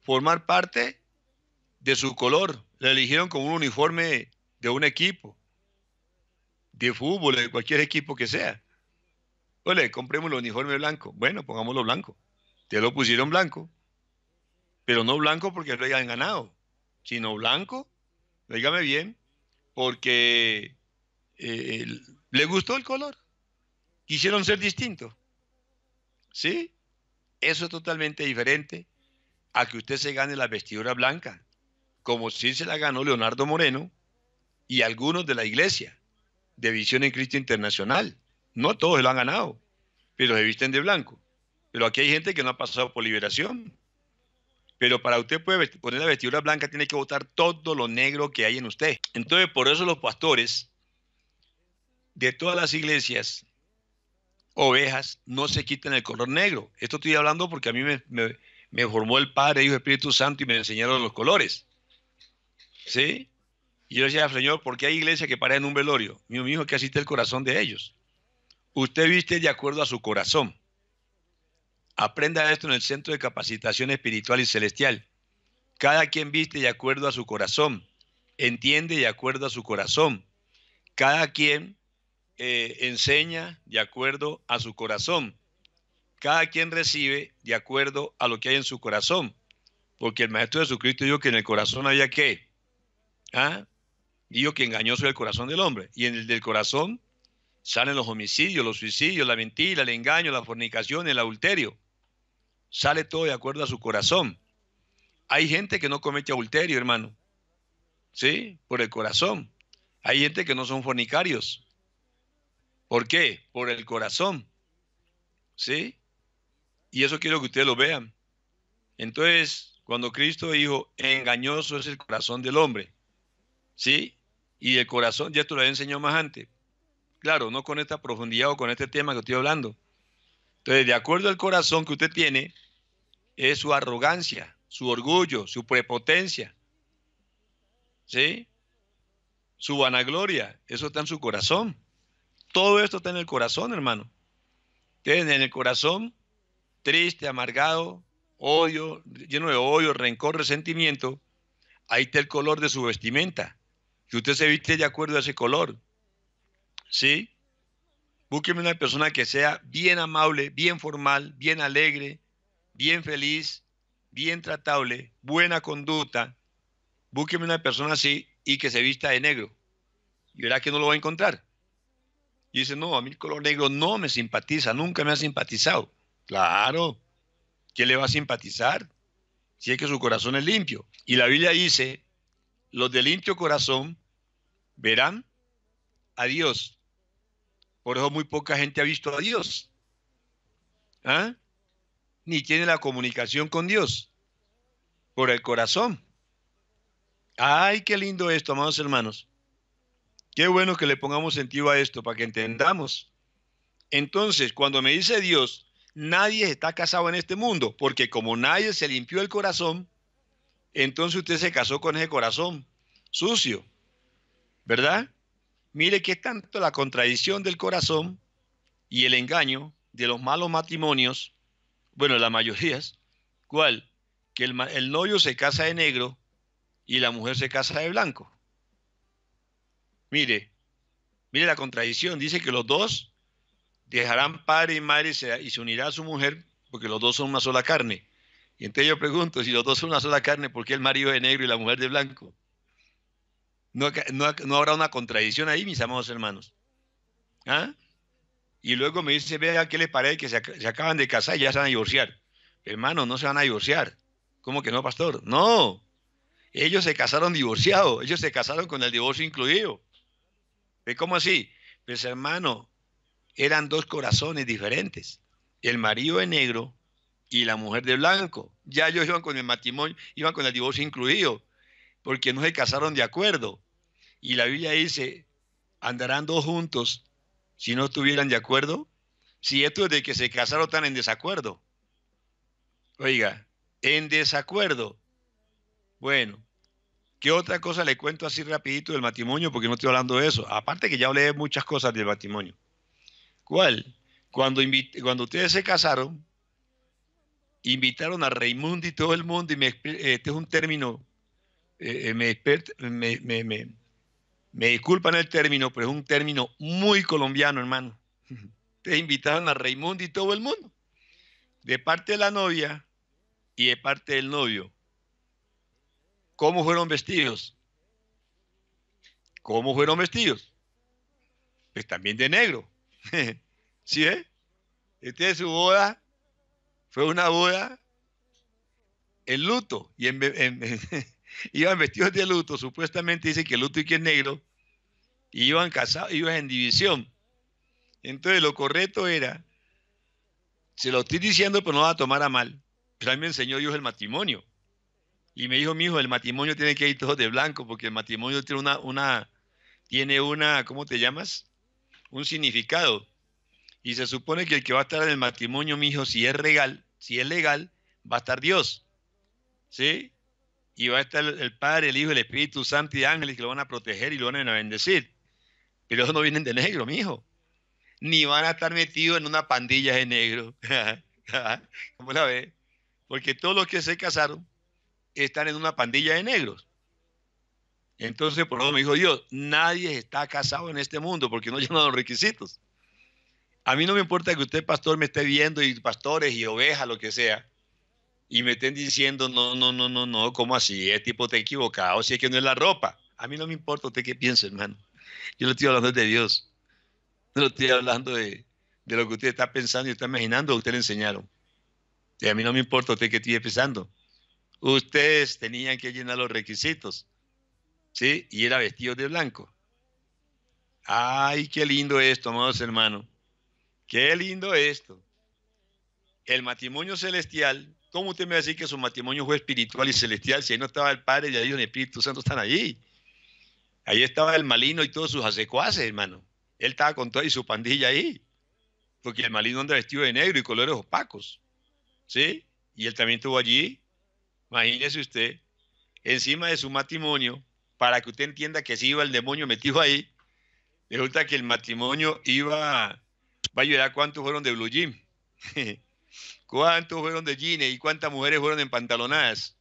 Speaker 1: formar parte de su color. Lo eligieron como un uniforme de un equipo, de fútbol, de cualquier equipo que sea. Ole, pues compremos el uniforme blanco. Bueno, pongámoslo blanco. Te lo pusieron blanco pero no blanco porque rey hayan ganado, sino blanco, dígame bien, porque eh, le gustó el color, quisieron ser distintos. ¿Sí? Eso es totalmente diferente a que usted se gane la vestidura blanca, como si se la ganó Leonardo Moreno y algunos de la iglesia de Visión en Cristo Internacional. No todos lo han ganado, pero se visten de blanco. Pero aquí hay gente que no ha pasado por liberación pero para usted puede poner la vestidura blanca, tiene que botar todo lo negro que hay en usted. Entonces, por eso los pastores de todas las iglesias, ovejas, no se quitan el color negro. Esto estoy hablando porque a mí me, formó el Padre, Hijo, Espíritu Santo y me enseñaron los colores. ¿Sí? Y yo decía, Señor, ¿por qué hay iglesias que parecen un velorio? Mi hijo, que asiste el corazón de ellos. Usted viste de acuerdo a su corazón. Aprenda esto en el Centro de Capacitación Espiritual y Celestial. Cada quien viste de acuerdo a su corazón, entiende de acuerdo a su corazón. Cada quien eh, enseña de acuerdo a su corazón. Cada quien recibe de acuerdo a lo que hay en su corazón. Porque el Maestro Jesucristo dijo que en el corazón había qué. ¿Ah? Dijo que engañoso es el corazón del hombre. Y en el del corazón salen los homicidios, los suicidios, la mentira, el engaño, la fornicación, el adulterio sale todo de acuerdo a su corazón. Hay gente que no comete adulterio, hermano. ¿Sí? Por el corazón. Hay gente que no son fornicarios. ¿Por qué? Por el corazón. ¿Sí? Y eso quiero que ustedes lo vean. Entonces, cuando Cristo dijo, engañoso es el corazón del hombre. ¿Sí? Y el corazón, ya esto lo había enseñado más antes. Claro, no con esta profundidad o con este tema que estoy hablando. Entonces, de acuerdo al corazón que usted tiene, es su arrogancia, su orgullo, su prepotencia, ¿sí? Su vanagloria, eso está en su corazón. Todo esto está en el corazón, hermano. Tiene en el corazón triste, amargado, odio, lleno de odio, rencor, resentimiento. Ahí está el color de su vestimenta. Y usted se viste de acuerdo a ese color. ¿Sí? Búsqueme una persona que sea bien amable, bien formal, bien alegre, bien feliz, bien tratable, buena conducta, búsqueme una persona así y que se vista de negro. Y verá que no lo va a encontrar. Y dice, no, a mí el color negro no me simpatiza, nunca me ha simpatizado. Claro, ¿qué le va a simpatizar? Si es que su corazón es limpio. Y la Biblia dice, los de limpio corazón verán a Dios. Por eso muy poca gente ha visto a Dios. ¿Ah? ni tiene la comunicación con Dios por el corazón. Ay, qué lindo esto, amados hermanos. Qué bueno que le pongamos sentido a esto para que entendamos. Entonces, cuando me dice Dios, nadie está casado en este mundo, porque como nadie se limpió el corazón, entonces usted se casó con ese corazón sucio, ¿verdad? Mire que tanto la contradicción del corazón y el engaño de los malos matrimonios bueno, la mayoría ¿cuál? Que el, novio se casa de negro y la mujer se casa de blanco. Mire, mire la contradicción, dice que los dos dejarán padre y madre y se unirá a su mujer porque los dos son una sola carne. Y entonces yo pregunto, si los dos son una sola carne, ¿por qué el marido de negro y la mujer de blanco? ¿No, no habrá una contradicción ahí, mis amados hermanos? ¿Ah? y luego me dice, vea, ¿qué les parece que se, acaban de casar y ya se van a divorciar? Hermano, no se van a divorciar. ¿Cómo que no, pastor? No. Ellos se casaron divorciados, ellos se casaron con el divorcio incluido. ¿Cómo así? Pues hermano, eran dos corazones diferentes. El marido de negro y la mujer de blanco. Ya ellos iban con el matrimonio, iban con el divorcio incluido, porque no se casaron de acuerdo. Y la Biblia dice, andarán dos juntos si no estuvieran de acuerdo? Si esto es de que se casaron están en desacuerdo. Oiga, en desacuerdo. Bueno, ¿qué otra cosa le cuento así rapidito del matrimonio? Porque no estoy hablando de eso. Aparte que ya hablé de muchas cosas del matrimonio. ¿Cuál? Cuando, cuando ustedes se casaron, invitaron a Raimundo y todo el mundo, y me, este es un término, eh, eh, me, me, me, me disculpan el término, pero es un término muy colombiano, hermano. Te invitaron a Raimundo y todo el mundo. De parte de la novia y de parte del novio. ¿Cómo fueron vestidos? ¿Cómo fueron vestidos? Pues también de negro. ¿Sí eh? Este es su boda. Fue una boda en luto y en iban vestidos de luto, supuestamente dice que el luto y que es negro, y iban casados, iban en división. Entonces lo correcto era, se lo estoy diciendo, pero no va a tomar a mal. Pero pues a mí me enseñó Dios el matrimonio. Y me dijo, mi hijo, el matrimonio tiene que ir todo de blanco, porque el matrimonio tiene una, una, tiene una, ¿cómo te llamas? Un significado. Y se supone que el que va a estar en el matrimonio, mi hijo, si es legal, si es legal, va a estar Dios. ¿Sí? y va a estar el Padre, el Hijo, el Espíritu Santo y ángeles que lo van a proteger y lo van a bendecir. Pero ellos no vienen de negro, mijo. Ni van a estar metidos en una pandilla de negro. ¿Cómo la ve? Porque todos los que se casaron están en una pandilla de negros. Entonces, por eso me dijo Dios, nadie está casado en este mundo porque no llenan los requisitos. A mí no me importa que usted, pastor, me esté viendo y pastores y ovejas, lo que sea y me estén diciendo, no, no, no, no, no, ¿cómo así? el este tipo, te equivocado, si es que no es la ropa. A mí no me importa usted qué piense, hermano. Yo no estoy hablando de Dios. No estoy hablando de, de lo que usted está pensando y está imaginando, usted le enseñaron. Y a mí no me importa usted qué esté pensando. Ustedes tenían que llenar los requisitos. ¿Sí? Y era vestido de blanco. Ay, qué lindo esto, amados hermanos. Qué lindo esto. El matrimonio celestial ¿Cómo usted me va a decir que su matrimonio fue espiritual y celestial si ahí no estaba el Padre y ahí el Espíritu Santo están allí? Ahí estaba el malino y todos sus asecuaces, hermano. Él estaba con toda su pandilla ahí. Porque el malino anda vestido de negro y colores opacos. ¿Sí? Y él también estuvo allí. Imagínese usted, encima de su matrimonio, para que usted entienda que si iba el demonio metido ahí, resulta que el matrimonio iba. Va a llorar cuántos fueron de Blue Jim. ¿Cuántos fueron de jeans y cuántas mujeres fueron pantalonadas?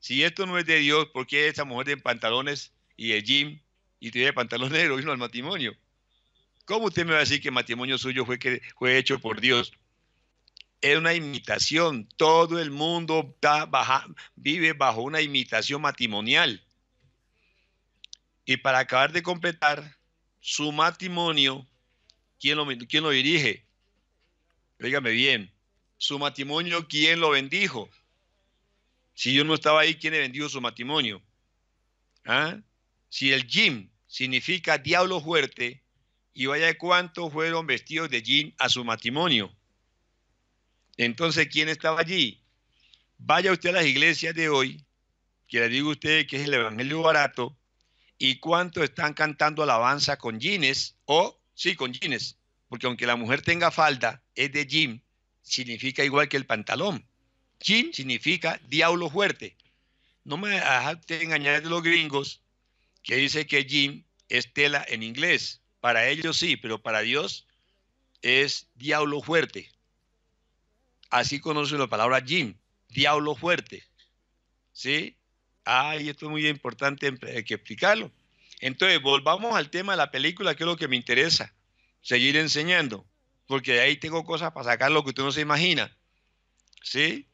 Speaker 1: Si esto no es de Dios, ¿por qué esa mujer de pantalones y de jean y tiene pantalón negro vino al matrimonio? ¿Cómo usted me va a decir que el matrimonio suyo fue, que, fue hecho por Dios? es una imitación. Todo el mundo vive bajo una imitación matrimonial. Y para acabar de completar, su matrimonio, ¿quién lo, quién lo dirige? Óigame bien, su matrimonio, ¿quién lo bendijo? Si yo no estaba ahí, ¿quién le bendijo su matrimonio? ¿Ah? Si el Jim significa diablo fuerte, y vaya cuántos fueron vestidos de Jim a su matrimonio. Entonces, ¿quién estaba allí? Vaya usted a las iglesias de hoy, que le digo a usted que es el evangelio barato, y cuántos están cantando alabanza con jeans, o sí, con jeans, porque aunque la mujer tenga falda, es de Jim significa igual que el pantalón. Chin significa diablo fuerte. No me dejaste engañar de los gringos que dice que Jim es tela en inglés. Para ellos sí, pero para Dios es diablo fuerte. Así conoce la palabra Jim, diablo fuerte. ¿Sí? Ah, esto es muy importante que explicarlo. Entonces, volvamos al tema de la película, que es lo que me interesa seguir enseñando porque de ahí tengo cosas para sacar lo que usted no se imagina. ¿Sí?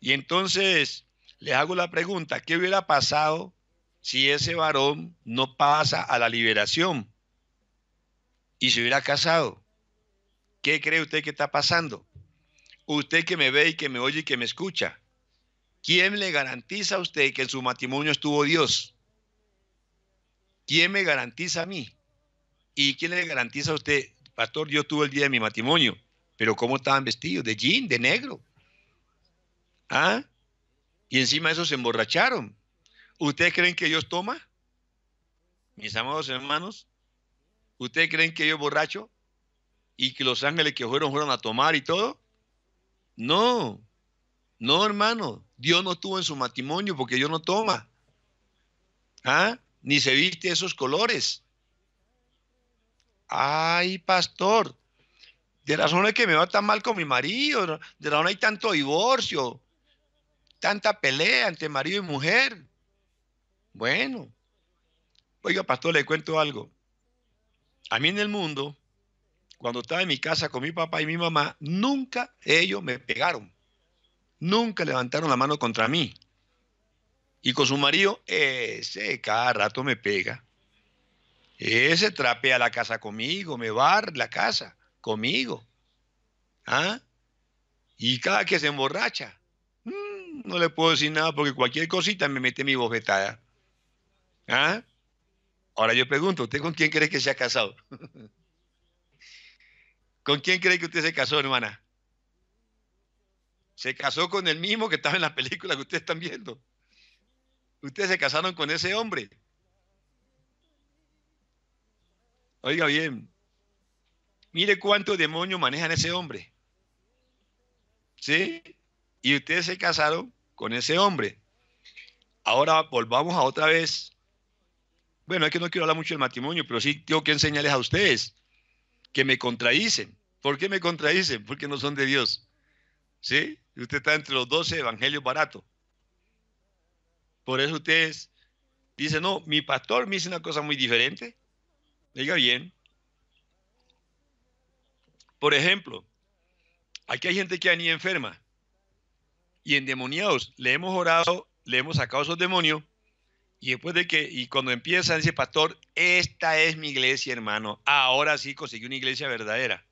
Speaker 1: Y entonces le hago la pregunta, ¿qué hubiera pasado si ese varón no pasa a la liberación y se hubiera casado? ¿Qué cree usted que está pasando? Usted que me ve y que me oye y que me escucha, ¿quién le garantiza a usted que en su matrimonio estuvo Dios? ¿Quién me garantiza a mí? ¿Y quién le garantiza a usted pastor, yo tuve el día de mi matrimonio, pero ¿cómo estaban vestidos? De jean, de negro. ¿Ah? Y encima de eso se emborracharon. ¿Ustedes creen que Dios toma? Mis amados hermanos, ¿ustedes creen que Dios es borracho? Y que los ángeles que fueron fueron a tomar y todo. No, no, hermano. Dios no tuvo en su matrimonio porque Dios no toma. ¿Ah? Ni se viste esos colores ay, pastor, de razón es que me va tan mal con mi marido, de la hay tanto divorcio, tanta pelea entre marido y mujer. Bueno, oiga, pastor, le cuento algo. A mí en el mundo, cuando estaba en mi casa con mi papá y mi mamá, nunca ellos me pegaron. Nunca levantaron la mano contra mí. Y con su marido, ese cada rato me pega. Ese eh, trapea la casa conmigo, me va la casa conmigo. ¿Ah? Y cada que se emborracha, mm, no le puedo decir nada porque cualquier cosita me mete mi bofetada. ¿Ah? Ahora yo pregunto, ¿usted con quién cree que se ha casado? ¿Con quién cree que usted se casó, hermana? Se casó con el mismo que estaba en la película que ustedes están viendo. Ustedes se casaron con ese hombre. Oiga bien, mire cuánto demonio manejan ese hombre. ¿Sí? Y ustedes se casaron con ese hombre. Ahora volvamos a otra vez. Bueno, es que no quiero hablar mucho del matrimonio, pero sí tengo que enseñarles a ustedes que me contradicen. ¿Por qué me contradicen? Porque no son de Dios. ¿Sí? Usted está entre los 12 evangelios baratos. Por eso ustedes dicen, no, mi pastor me dice una cosa muy diferente. Diga bien. Por ejemplo, aquí hay gente que ni enferma y endemoniados. Le hemos orado, le hemos sacado esos demonios y después de que, y cuando empieza, dice, pastor, esta es mi iglesia, hermano. Ahora sí conseguí una iglesia verdadera.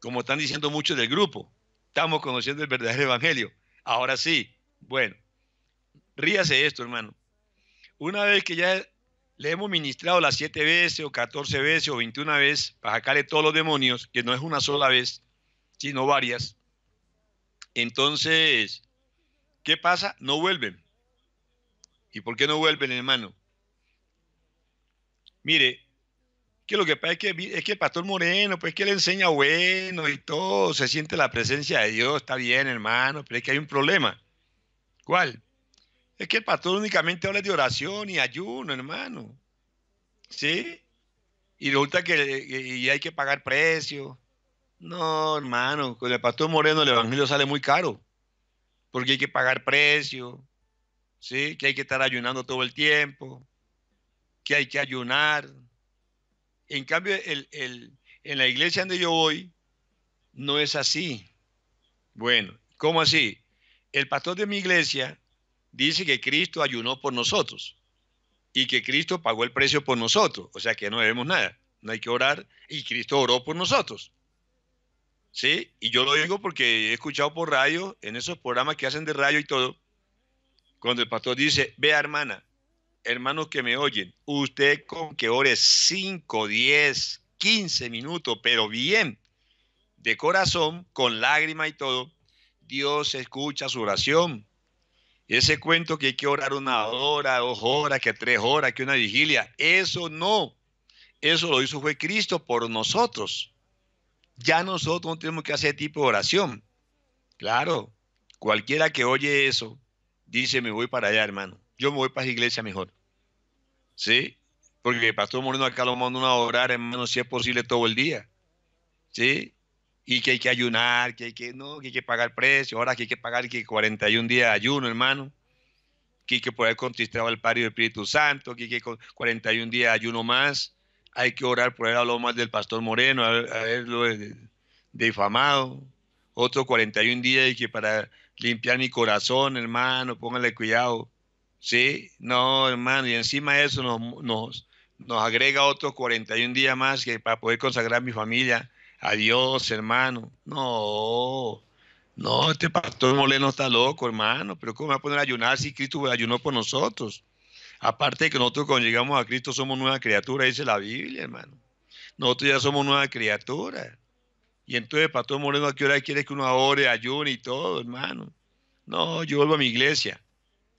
Speaker 1: Como están diciendo muchos del grupo, estamos conociendo el verdadero evangelio. Ahora sí, bueno, ríase esto, hermano. Una vez que ya le hemos ministrado las siete veces o catorce veces o veintiuna veces para sacarle todos los demonios, que no es una sola vez, sino varias. Entonces, ¿qué pasa? No vuelven. ¿Y por qué no vuelven, hermano? Mire, que lo que pasa es que, es que el pastor Moreno, pues que le enseña bueno y todo, se siente la presencia de Dios, está bien, hermano, pero es que hay un problema. ¿Cuál? Es que el pastor únicamente habla de oración y ayuno, hermano. ¿Sí? Y resulta que hay que pagar precio. No, hermano, con el pastor Moreno el evangelio sale muy caro. Porque hay que pagar precio, ¿Sí? Que hay que estar ayunando todo el tiempo. Que hay que ayunar. En cambio, el, en la iglesia donde yo voy, no es así. Bueno, ¿cómo así? El pastor de mi iglesia dice que Cristo ayunó por nosotros y que Cristo pagó el precio por nosotros. O sea que no debemos nada, no hay que orar y Cristo oró por nosotros. ¿Sí? Y yo lo digo porque he escuchado por radio, en esos programas que hacen de radio y todo, cuando el pastor dice, vea hermana, hermanos que me oyen, usted con que ore 5, 10, 15 minutos, pero bien, de corazón, con lágrima y todo, Dios escucha su oración ese cuento que hay que orar una hora, dos horas, que tres horas, que una vigilia, eso no. Eso lo hizo fue Cristo por nosotros. Ya nosotros no tenemos que hacer tipo de oración. Claro, cualquiera que oye eso dice, me voy para allá, hermano. Yo me voy para la iglesia mejor. ¿Sí? Porque el pastor Moreno acá lo manda a orar, hermano, si es posible todo el día. ¿Sí? y que hay que ayunar, que hay que, no, que pagar precio, ahora que hay que pagar que 41 días de ayuno, hermano, que hay que poder al al y del Espíritu Santo, que hay que 41 días ayuno más, hay que orar por el habló más del pastor Moreno, a verlo difamado, otro 41 días y que para limpiar mi corazón, hermano, póngale cuidado, ¿sí? No, hermano, y encima de eso nos, nos, nos agrega otros 41 días más que para poder consagrar mi familia, Adiós, hermano. No, no, este pastor Moreno está loco, hermano. Pero ¿cómo va a poner a ayunar si Cristo ayunó por nosotros? Aparte de que nosotros cuando llegamos a Cristo somos nueva criatura, dice la Biblia, hermano. Nosotros ya somos nueva criatura. Y entonces, Pastor Moreno, ¿a qué hora quiere que uno ore, ayune y todo, hermano? No, yo vuelvo a mi iglesia.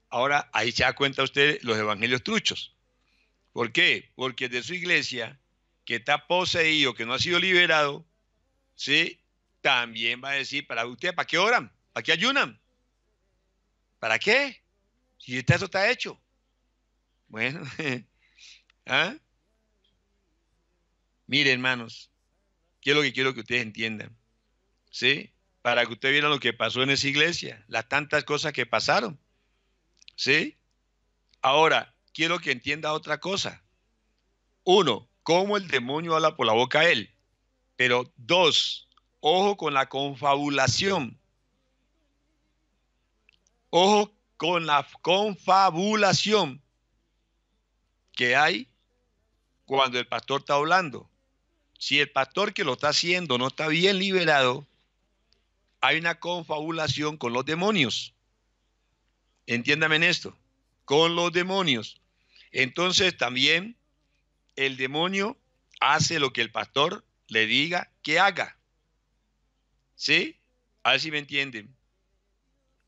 Speaker 1: Ahora, ahí se da cuenta usted los evangelios truchos. ¿Por qué? Porque de su iglesia que está poseído, que no ha sido liberado, ¿sí? También va a decir, para usted, ¿para qué oran? ¿Para qué ayunan? ¿Para qué? Si eso está hecho. Bueno, ¿ah? Mire, hermanos, lo que quiero que ustedes entiendan? ¿Sí? Para que ustedes vieran lo que pasó en esa iglesia, las tantas cosas que pasaron. ¿Sí? Ahora, quiero que entienda otra cosa. Uno, cómo el demonio habla por la boca a él. Pero dos, ojo con la confabulación. Ojo con la confabulación que hay cuando el pastor está hablando. Si el pastor que lo está haciendo no está bien liberado, hay una confabulación con los demonios. Entiéndame en esto, con los demonios. Entonces también el demonio hace lo que el pastor le diga que haga. ¿Sí? A ver si me entienden.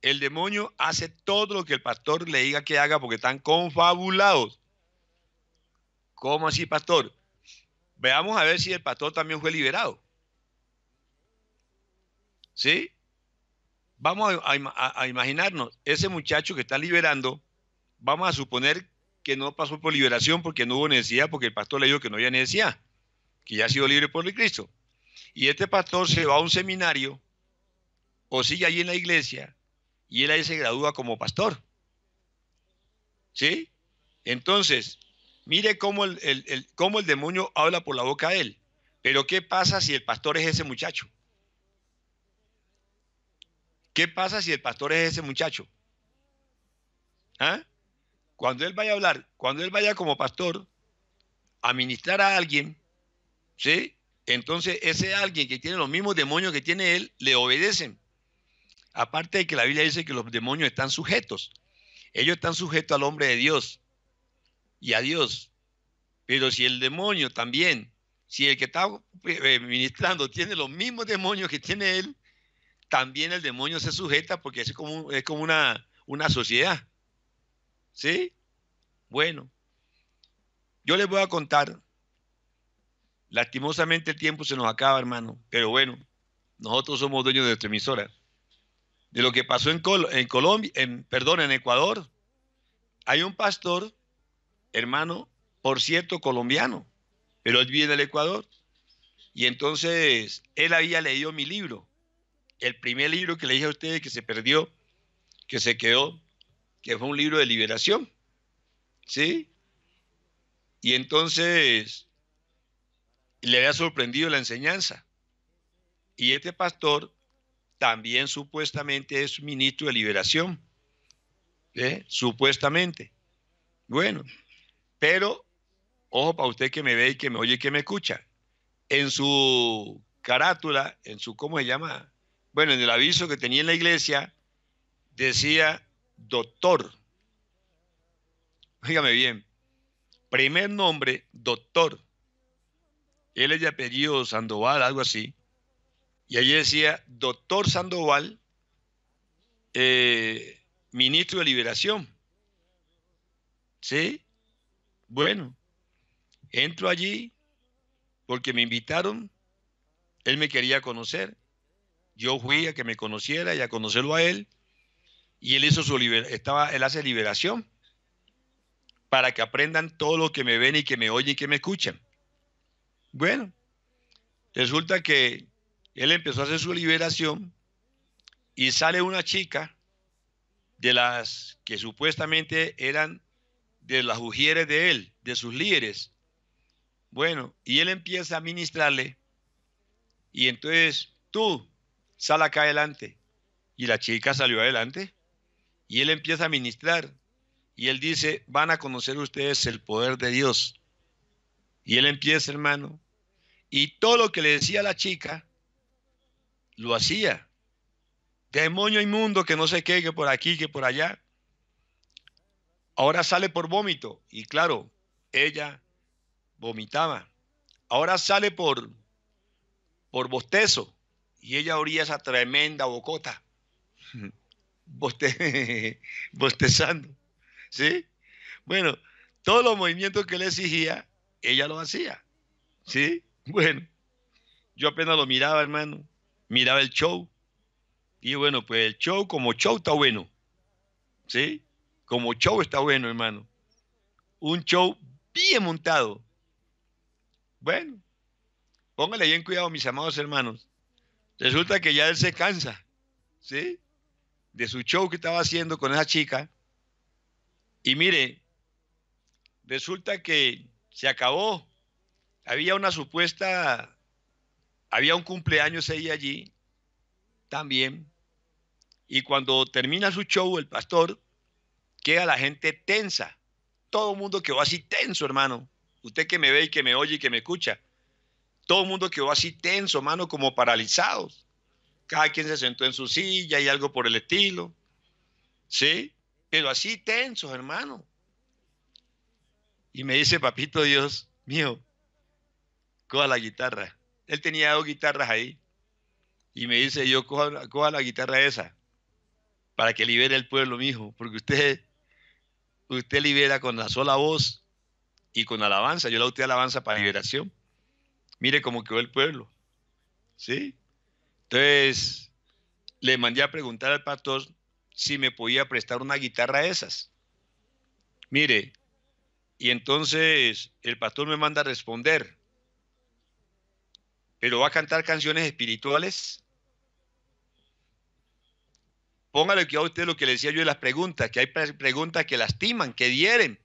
Speaker 1: El demonio hace todo lo que el pastor le diga que haga porque están confabulados. ¿Cómo así, pastor? Veamos a ver si el pastor también fue liberado. ¿Sí? Vamos a, imaginarnos, ese muchacho que está liberando, vamos a suponer que no pasó por liberación porque no hubo necesidad, porque el pastor le dijo que no había necesidad, que ya ha sido libre por el Cristo. Y este pastor se va a un seminario o sigue allí en la iglesia y él ahí se gradúa como pastor. ¿Sí? Entonces, mire cómo el, cómo el demonio habla por la boca de él. Pero ¿qué pasa si el pastor es ese muchacho? ¿Qué pasa si el pastor es ese muchacho? ¿Ah? cuando él vaya a hablar, cuando él vaya como pastor a ministrar a alguien, ¿sí? Entonces ese alguien que tiene los mismos demonios que tiene él, le obedecen. Aparte de que la Biblia dice que los demonios están sujetos. Ellos están sujetos al hombre de Dios y a Dios. Pero si el demonio también, si el que está eh, ministrando tiene los mismos demonios que tiene él, también el demonio se sujeta porque es como, es como una, una sociedad. ¿Sí? Bueno, yo les voy a contar. Lastimosamente el tiempo se nos acaba, hermano, pero bueno, nosotros somos dueños de nuestra emisora. De lo que pasó en, en Colombia, en, perdón, en Ecuador, hay un pastor, hermano, por cierto, colombiano, pero él vive del Ecuador. Y entonces él había leído mi libro, el primer libro que le dije a ustedes que se perdió, que se quedó que fue un libro de liberación. ¿Sí? Y entonces le había sorprendido la enseñanza. Y este pastor también supuestamente es ministro de liberación. ¿eh? Supuestamente. Bueno, pero ojo para usted que me ve y que me oye y que me escucha. En su carátula, en su, ¿cómo se llama? Bueno, en el aviso que tenía en la iglesia, decía doctor. Dígame bien. Primer nombre, doctor. Él es de apellido Sandoval, algo así. Y allí decía, doctor Sandoval, eh, ministro de Liberación. ¿Sí? Bueno, entro allí porque me invitaron, él me quería conocer, yo fui a que me conociera y a conocerlo a él, y él hizo su estaba, él hace liberación para que aprendan todo lo que me ven y que me oyen y que me escuchan. Bueno, resulta que él empezó a hacer su liberación y sale una chica de las que supuestamente eran de las ujieres de él, de sus líderes. Bueno, y él empieza a ministrarle y entonces tú sal acá adelante. Y la chica salió adelante. Y él empieza a ministrar. Y él dice, van a conocer ustedes el poder de Dios. Y él empieza, hermano. Y todo lo que le decía la chica, lo hacía. Demonio inmundo que no sé qué, que por aquí, que por allá. Ahora sale por vómito. Y claro, ella vomitaba. Ahora sale por, por bostezo. Y ella oría esa tremenda bocota. bostezando. ¿Sí? Bueno, todos los movimientos que le exigía, ella lo hacía. ¿Sí? Bueno, yo apenas lo miraba, hermano. Miraba el show. Y bueno, pues el show como show está bueno. ¿Sí? Como show está bueno, hermano. Un show bien montado. Bueno, póngale bien cuidado, mis amados hermanos. Resulta que ya él se cansa. ¿Sí? de su show que estaba haciendo con esa chica. Y mire, resulta que se acabó. Había una supuesta, había un cumpleaños ahí allí también. Y cuando termina su show, el pastor, queda la gente tensa. Todo el mundo quedó así tenso, hermano. Usted que me ve y que me oye y que me escucha. Todo el mundo quedó así tenso, hermano, como paralizados cada quien se sentó en su silla y algo por el estilo. ¿Sí? Pero así tensos, hermano. Y me dice, papito Dios mío, coja la guitarra. Él tenía dos guitarras ahí. Y me dice, yo coja, la guitarra esa para que libere el pueblo, mijo, porque usted, usted libera con la sola voz y con alabanza. Yo la usted alabanza para liberación. Mire cómo quedó el pueblo. ¿Sí? Entonces, le mandé a preguntar al pastor si me podía prestar una guitarra esas. Mire, y entonces el pastor me manda a responder, pero va a cantar canciones espirituales. Póngale que a usted lo que le decía yo de las preguntas, que hay preguntas que lastiman, que dieren,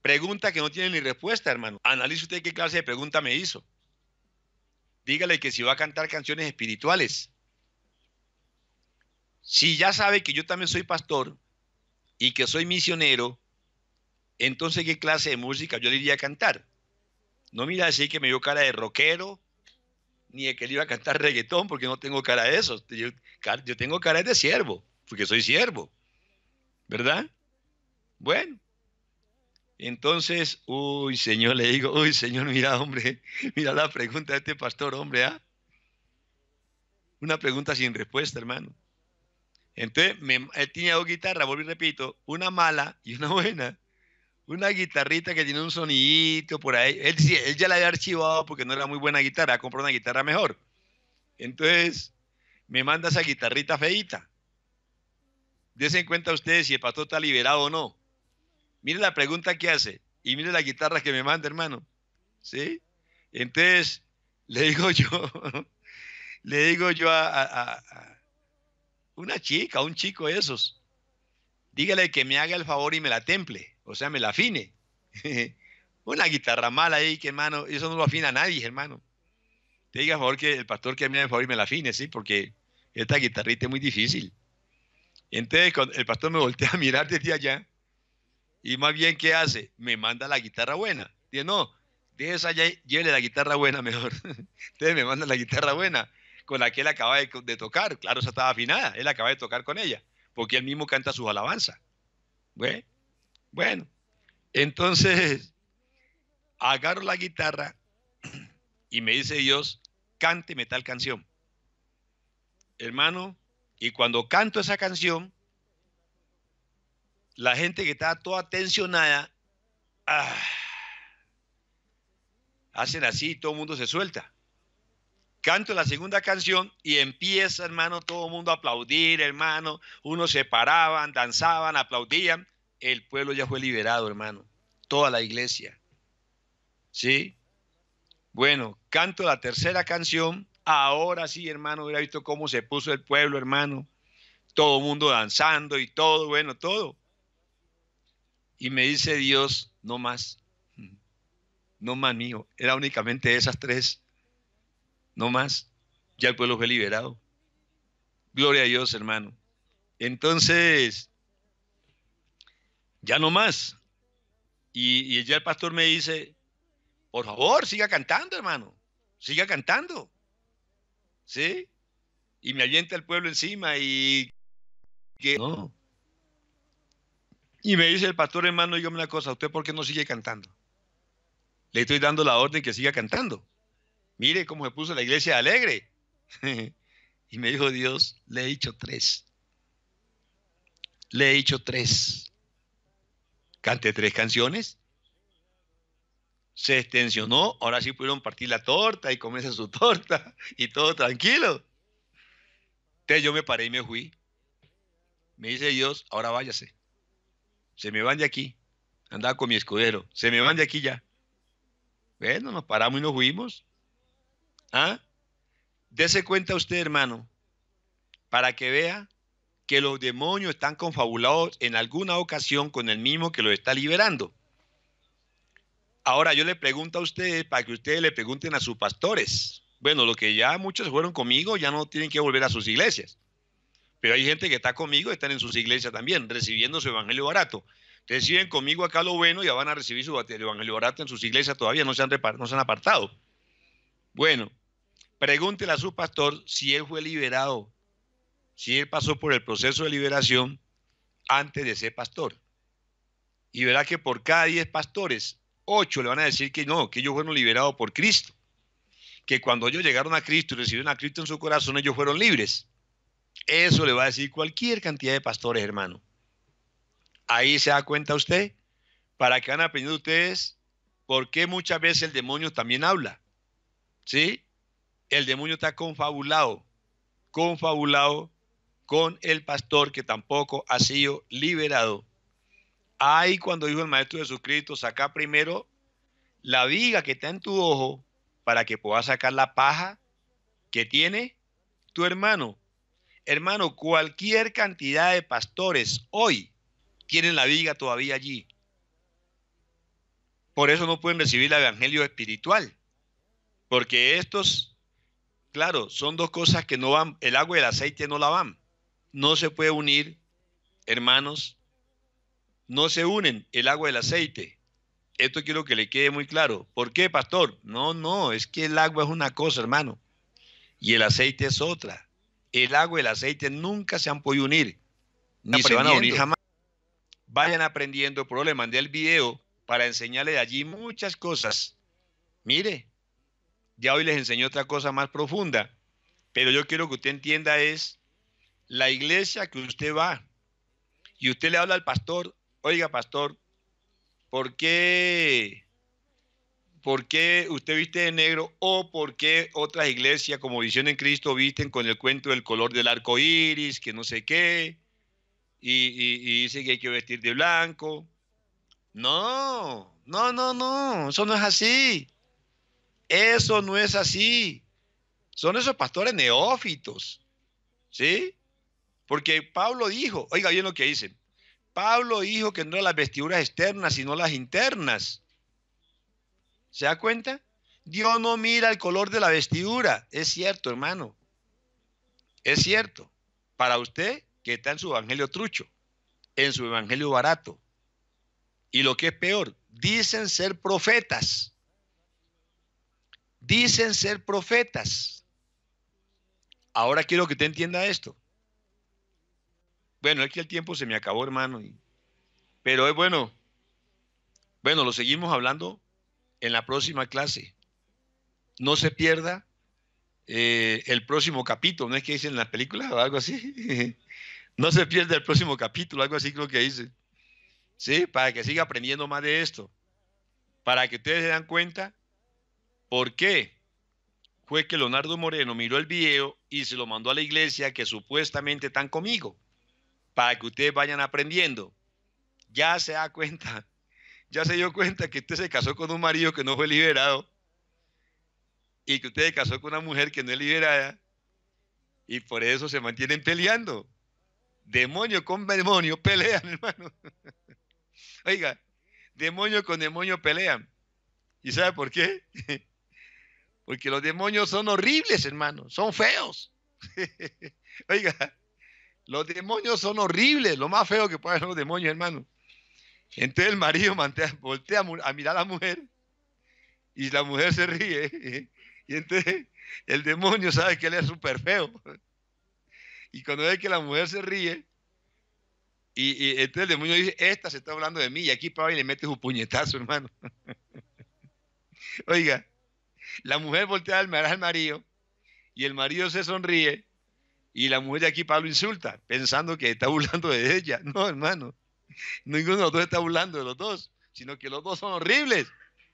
Speaker 1: preguntas que no tienen ni respuesta, hermano. Analice usted qué clase de pregunta me hizo dígale que si va a cantar canciones espirituales. Si ya sabe que yo también soy pastor y que soy misionero, entonces qué clase de música yo le iría a cantar. No mira decir que me dio cara de rockero, ni de que le iba a cantar reggaetón, porque no tengo cara de eso. yo tengo cara de siervo, porque soy siervo. ¿Verdad? Bueno, entonces, uy, Señor, le digo, uy, Señor, mira, hombre, mira la pregunta de este pastor, hombre, ¿ah? Una pregunta sin respuesta, hermano. Entonces, él tenía dos guitarras, volví y repito, una mala y una buena. Una guitarrita que tiene un sonidito por ahí. Él, él ya la había archivado porque no era muy buena guitarra, compró una guitarra mejor. Entonces, me manda esa guitarrita feita. Desen cuenta ustedes si el pastor está liberado o no. Mire la pregunta que hace y mire la guitarra que me manda, hermano. ¿Sí? Entonces, le digo yo, le digo yo a, una chica, a un chico de esos, dígale que me haga el favor y me la temple, o sea, me la afine. una guitarra mala ahí, que hermano, eso no lo afina a nadie, hermano. Te diga, por favor, que el pastor que me haga el favor y me la afine, ¿sí? Porque esta guitarrita es muy difícil. Entonces, el pastor me voltea a mirar desde allá y más bien, ¿qué hace? Me manda la guitarra buena. Dice, no, déjese esa allá, llévele la guitarra buena mejor. Entonces me manda la guitarra buena, con la que él acaba de, tocar. Claro, esa estaba afinada, él acaba de tocar con ella, porque él mismo canta sus alabanzas. bueno. entonces agarro la guitarra y me dice Dios, cánteme tal canción. Hermano, y cuando canto esa canción, la gente que está toda tensionada, ah, hacen así y todo el mundo se suelta. Canto la segunda canción y empieza, hermano, todo el mundo a aplaudir, hermano. Unos se paraban, danzaban, aplaudían. El pueblo ya fue liberado, hermano. Toda la iglesia. ¿Sí? Bueno, canto la tercera canción. Ahora sí, hermano, hubiera visto cómo se puso el pueblo, hermano todo el mundo danzando y todo, bueno, todo. Y me dice Dios, no más, no más mío, era únicamente esas tres, no más, ya el pueblo fue liberado. Gloria a Dios, hermano. Entonces, ya no más. Y, ya el pastor me dice, por favor, siga cantando, hermano, siga cantando. ¿Sí? Y me allenta el pueblo encima y que y me dice el pastor hermano, yo una cosa, ¿usted por qué no sigue cantando? Le estoy dando la orden que siga cantando. Mire cómo se puso la iglesia alegre. y me dijo Dios, le he dicho tres. Le he dicho tres. Cante tres canciones. Se extensionó, ahora sí pudieron partir la torta y comerse su torta y todo tranquilo. Entonces yo me paré y me fui. Me dice Dios, ahora váyase se me van de aquí. Andaba con mi escudero, se me van de aquí ya. Bueno, nos paramos y nos fuimos. ¿Ah? Dese cuenta usted, hermano, para que vea que los demonios están confabulados en alguna ocasión con el mismo que los está liberando. Ahora yo le pregunto a ustedes, para que ustedes le pregunten a sus pastores. Bueno, lo que ya muchos fueron conmigo ya no tienen que volver a sus iglesias. Pero hay gente que está conmigo y están en sus iglesias también, recibiendo su evangelio barato. Reciben conmigo acá lo bueno y ya van a recibir su evangelio barato en sus iglesias todavía, no se han, no se han apartado. Bueno, pregúntele a su pastor si él fue liberado, si él pasó por el proceso de liberación antes de ser pastor. Y verá que por cada 10 pastores, 8 le van a decir que no, que ellos fueron liberados por Cristo. Que cuando ellos llegaron a Cristo y recibieron a Cristo en su corazón, ellos fueron libres. Eso le va a decir cualquier cantidad de pastores, hermano. Ahí se da cuenta usted para que van aprendido ustedes por qué muchas veces el demonio también habla. ¿Sí? El demonio está confabulado, confabulado con el pastor que tampoco ha sido liberado. Ahí cuando dijo el Maestro Jesucristo, saca primero la viga que está en tu ojo para que puedas sacar la paja que tiene tu hermano. Hermano, cualquier cantidad de pastores hoy tienen la viga todavía allí. Por eso no pueden recibir el evangelio espiritual. Porque estos, claro, son dos cosas que no van, el agua y el aceite no la van. No se puede unir, hermanos, no se unen el agua y el aceite. Esto quiero que le quede muy claro. ¿Por qué, pastor? No, no, es que el agua es una cosa, hermano, y el aceite es otra el agua y el aceite nunca se han podido unir,
Speaker 2: ni se van a unir jamás.
Speaker 1: Vayan aprendiendo, pero le mandé el video para enseñarle de allí muchas cosas. Mire, ya hoy les enseñé otra cosa más profunda, pero yo quiero que usted entienda es la iglesia que usted va y usted le habla al pastor, oiga pastor, ¿por qué por qué usted viste de negro o por qué otras iglesias como Visión en Cristo visten con el cuento del color del arco iris, que no sé qué, y, dicen que hay que vestir de blanco. No, no, no, no, eso no es así. Eso no es así. Son esos pastores neófitos, ¿sí? Porque Pablo dijo, oiga bien lo que dicen, Pablo dijo que no las vestiduras externas, sino las internas. ¿Se da cuenta? Dios no mira el color de la vestidura. Es cierto, hermano. Es cierto. Para usted que está en su evangelio trucho, en su evangelio barato. Y lo que es peor, dicen ser profetas. Dicen ser profetas. Ahora quiero que usted entienda esto. Bueno, es que el tiempo se me acabó, hermano. Pero es bueno. Bueno, lo seguimos hablando en la próxima clase. No se pierda eh, el próximo capítulo, ¿no es que dicen en las películas o algo así? no se pierda el próximo capítulo, algo así creo que dice. ¿Sí? Para que siga aprendiendo más de esto. Para que ustedes se dan cuenta por qué fue que Leonardo Moreno miró el video y se lo mandó a la iglesia que supuestamente están conmigo. Para que ustedes vayan aprendiendo. Ya se da cuenta ya se dio cuenta que usted se casó con un marido que no fue liberado y que usted se casó con una mujer que no es liberada y por eso se mantienen peleando. Demonio con demonio pelean, hermano. Oiga, demonio con demonio pelean. ¿Y sabe por qué? Porque los demonios son horribles, hermano, son feos. Oiga, los demonios son horribles, lo más feo que pueden ser los demonios, hermano. Entonces el marido voltea a mirar a la mujer y la mujer se ríe. Y entonces el demonio sabe que él es súper feo. Y cuando ve que la mujer se ríe, y, entonces el demonio dice, esta se está hablando de mí, y aquí Pablo le mete su puñetazo, hermano. Oiga, la mujer voltea a mirar al marido, y el marido se sonríe, y la mujer de aquí Pablo insulta, pensando que está burlando de ella. No, hermano. Ninguno de los dos está burlando de los dos, sino que los dos son horribles,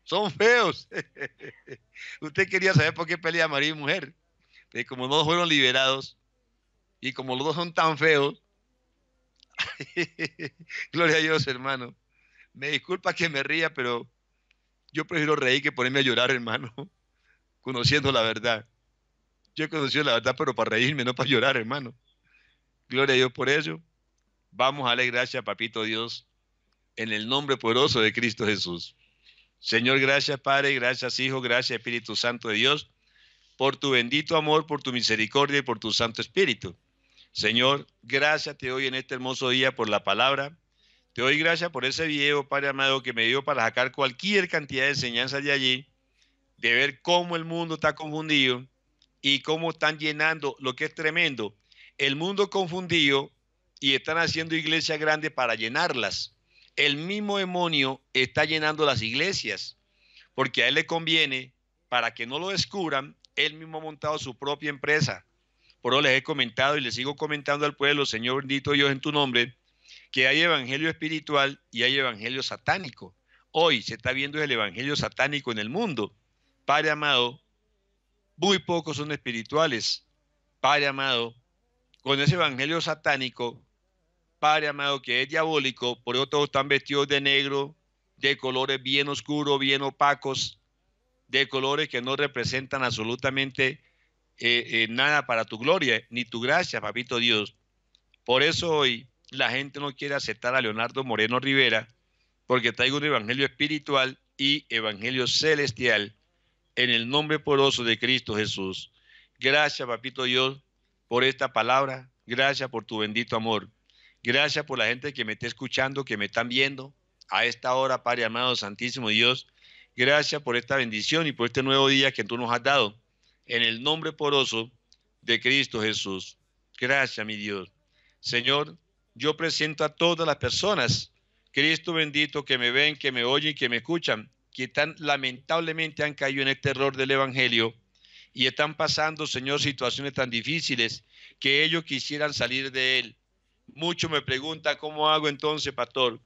Speaker 1: son feos. Usted quería saber por qué pelea marido y mujer. Pero como no fueron liberados y como los dos son tan feos, gloria a Dios, hermano. Me disculpa que me ría, pero yo prefiero reír que ponerme a llorar, hermano, conociendo la verdad. Yo he conocido la verdad, pero para reírme, no para llorar, hermano. Gloria a Dios por eso. Vamos a darle gracias, Papito Dios, en el nombre poderoso de Cristo Jesús. Señor, gracias Padre, gracias Hijo, gracias Espíritu Santo de Dios, por tu bendito amor, por tu misericordia y por tu Santo Espíritu. Señor, gracias te doy en este hermoso día por la palabra. Te doy gracias por ese video, Padre amado, que me dio para sacar cualquier cantidad de enseñanzas de allí, de ver cómo el mundo está confundido y cómo están llenando lo que es tremendo. El mundo confundido y están haciendo iglesias grandes para llenarlas. El mismo demonio está llenando las iglesias, porque a él le conviene, para que no lo descubran, él mismo ha montado su propia empresa. Por eso les he comentado y les sigo comentando al pueblo, Señor bendito Dios en tu nombre, que hay evangelio espiritual y hay evangelio satánico. Hoy se está viendo el evangelio satánico en el mundo. Padre amado, muy pocos son espirituales. Padre amado, con ese evangelio satánico, Padre amado, que es diabólico, por eso todos están vestidos de negro, de colores bien oscuros, bien opacos, de colores que no representan absolutamente eh, eh, nada para tu gloria ni tu gracia, papito Dios. Por eso hoy la gente no quiere aceptar a Leonardo Moreno Rivera, porque traigo un evangelio espiritual y evangelio celestial en el nombre poderoso de Cristo Jesús. Gracias, papito Dios, por esta palabra, gracias por tu bendito amor. Gracias por la gente que me está escuchando, que me están viendo a esta hora, Padre amado, Santísimo Dios. Gracias por esta bendición y por este nuevo día que tú nos has dado. En el nombre poroso de Cristo Jesús. Gracias, mi Dios. Señor, yo presento a todas las personas, Cristo bendito, que me ven, que me oyen que me escuchan, que tan lamentablemente han caído en este error del Evangelio y están pasando, Señor, situaciones tan difíciles que ellos quisieran salir de él. Mucho me pregunta ¿cómo hago entonces, pastor?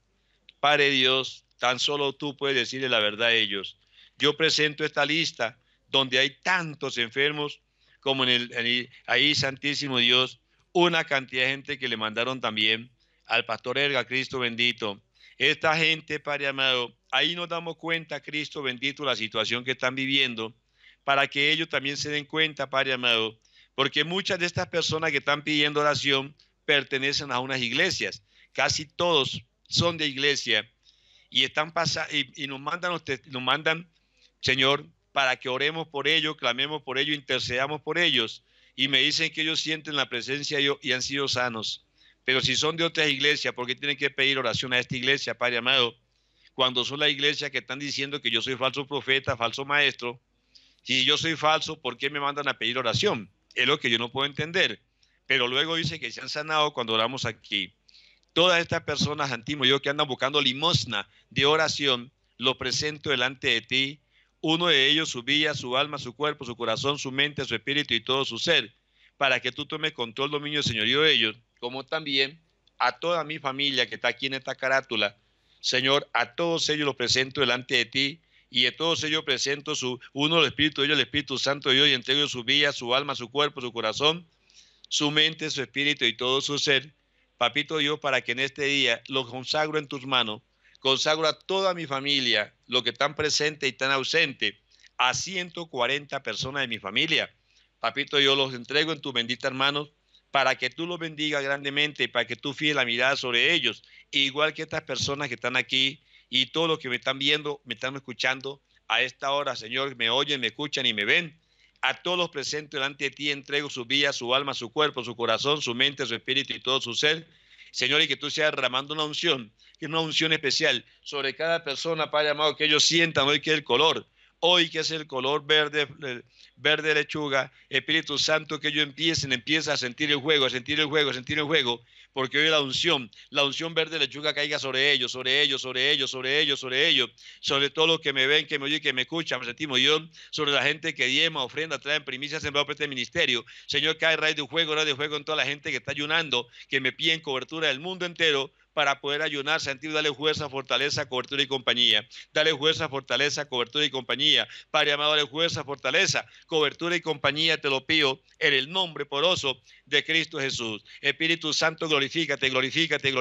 Speaker 1: Pare, Dios, tan solo tú puedes decirle la verdad a ellos. Yo presento esta lista donde hay tantos enfermos como en el, ahí, Santísimo Dios, una cantidad de gente que le mandaron también al pastor Erga, Cristo bendito. Esta gente, Padre amado, ahí nos damos cuenta, Cristo bendito, la situación que están viviendo para que ellos también se den cuenta, Padre amado, porque muchas de estas personas que están pidiendo oración pertenecen a unas iglesias, casi todos son de iglesia y están pasando y, nos mandan nos mandan, Señor, para que oremos por ellos, clamemos por ellos, intercedamos por ellos y me dicen que ellos sienten la presencia y han sido sanos. Pero si son de otras iglesias, ¿por qué tienen que pedir oración a esta iglesia, Padre amado? Cuando son la iglesia que están diciendo que yo soy falso profeta, falso maestro, si yo soy falso, ¿por qué me mandan a pedir oración? Es lo que yo no puedo entender. Pero luego dice que se han sanado cuando oramos aquí. Todas estas personas, Antimo, yo que andan buscando limosna de oración, lo presento delante de ti. Uno de ellos su vida, su alma, su cuerpo, su corazón, su mente, su espíritu y todo su ser, para que tú tomes control, dominio, señorío de ellos, como también a toda mi familia que está aquí en esta carátula. Señor, a todos ellos los presento delante de ti y de todos ellos presento su uno el Espíritu, ellos el Espíritu Santo, yo y entrego su vida, su alma, su cuerpo, su corazón, su mente, su espíritu y todo su ser. Papito Dios, para que en este día lo consagro en tus manos, consagro a toda mi familia, lo que están presente y tan ausente, a 140 personas de mi familia. Papito, yo los entrego en tus benditas manos para que tú los bendigas grandemente para que tú fíes la mirada sobre ellos, igual que estas personas que están aquí y todos los que me están viendo, me están escuchando a esta hora, Señor, me oyen, me escuchan y me ven. A todos los presentes delante de ti entrego su vida, su alma, su cuerpo, su corazón, su mente, su espíritu y todo su ser. Señor, y que tú seas derramando una unción, que una unción especial sobre cada persona, Padre amado, que ellos sientan hoy que el color, hoy que es el color verde, verde lechuga, Espíritu Santo, que ellos empiecen, empieza a sentir el juego, a sentir el juego, a sentir el juego, porque hoy la unción, la unción verde lechuga caiga sobre ellos, sobre ellos, sobre ellos, sobre ellos, sobre ellos, sobre todos los que me ven, que me oyen, que me escuchan, sentimos yo, sobre la gente que diema, ofrenda, traen primicias, en para este ministerio. Señor, cae raíz de juego, raíz de juego en toda la gente que está ayunando, que me piden cobertura del mundo entero, para poder ayunar, sentir, dale fuerza, fortaleza, cobertura y compañía. Dale fuerza, fortaleza, cobertura y compañía. Padre amado, dale fuerza, fortaleza, cobertura y compañía, te lo pido en el nombre poroso de Cristo Jesús. Espíritu Santo, te glorifícate, te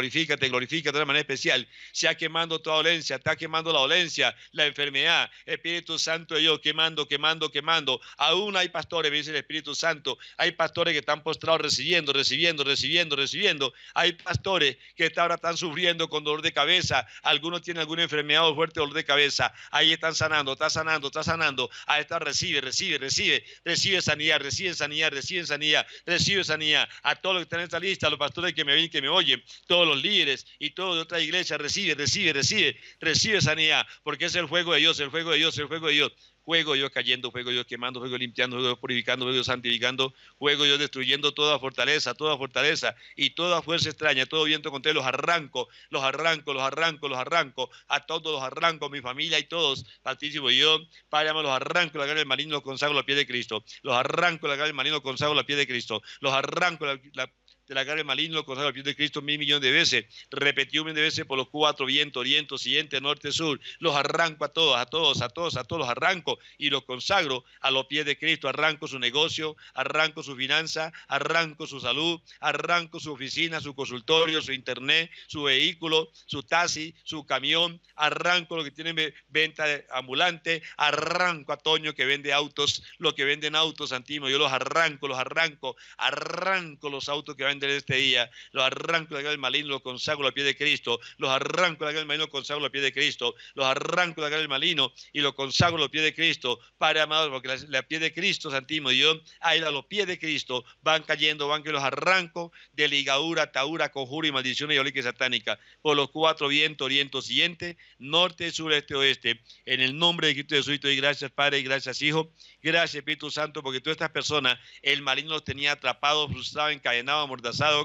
Speaker 1: glorifica de una manera especial. Se ha quemando toda dolencia, está quemando la dolencia, la enfermedad. Espíritu Santo yo quemando, quemando, quemando. Aún hay pastores, me dice el Espíritu Santo, hay pastores que están postrados recibiendo, recibiendo, recibiendo, recibiendo. Hay pastores que ahora están sufriendo con dolor de cabeza. Algunos tienen alguna enfermedad o fuerte dolor de cabeza. Ahí están sanando, está sanando, está sanando. Ahí está, recibe, recibe, recibe, recibe sanidad, recibe sanidad, recibe sanidad, recibe sanidad a todos los que están en esta lista, a los pastores que me ven que me oyen, todos los líderes y todos de otra iglesia, recibe, recibe, recibe, recibe sanidad, porque es el fuego de Dios, el fuego de Dios, el fuego de Dios juego yo cayendo, juego yo quemando, juego limpiando, juego purificando, juego yo santificando, juego yo destruyendo toda fortaleza, toda fortaleza y toda fuerza extraña, todo viento contra los arranco, los arranco, los arranco, los arranco, a todos los arranco, mi familia y todos, Altísimo yo, Padre, los arranco, la carne del marino, los consagro la pie de Cristo, los arranco, la carne del marino, consagro la pie de Cristo, los arranco, la de la carne maligno, a los pies de Cristo mil millones de veces, repetí un millón de veces por los cuatro vientos, oriento, occidente, norte, sur, los arranco a todos, a todos, a todos, a todos los arranco y los consagro a los pies de Cristo, arranco su negocio, arranco su finanza, arranco su salud, arranco su oficina, su consultorio, su internet, su vehículo, su taxi, su camión, arranco lo que tiene venta ambulante, arranco a Toño que vende autos, lo que venden autos, antiguos, yo los arranco, los arranco, arranco los autos que venden en este día. Los arranco de aquel del malino los consagro los pie de Cristo. Los arranco de aquel del malino los consagro los pie de Cristo. Los arranco de aquel del maligno y los consagro los pies de Cristo. Padre amado, porque la, pie de Cristo, Santísimo Dios, a a los pies de Cristo van cayendo, van que los arranco de ligadura, taura conjuro y maldición y olica satánica. Por los cuatro vientos, oriente, siguiente, norte, sur, este, oeste. En el nombre de Cristo Jesús, y gracias, Padre, y gracias, Hijo. Gracias, Espíritu Santo, porque todas estas personas, el maligno los tenía atrapados, frustrados, encadenados,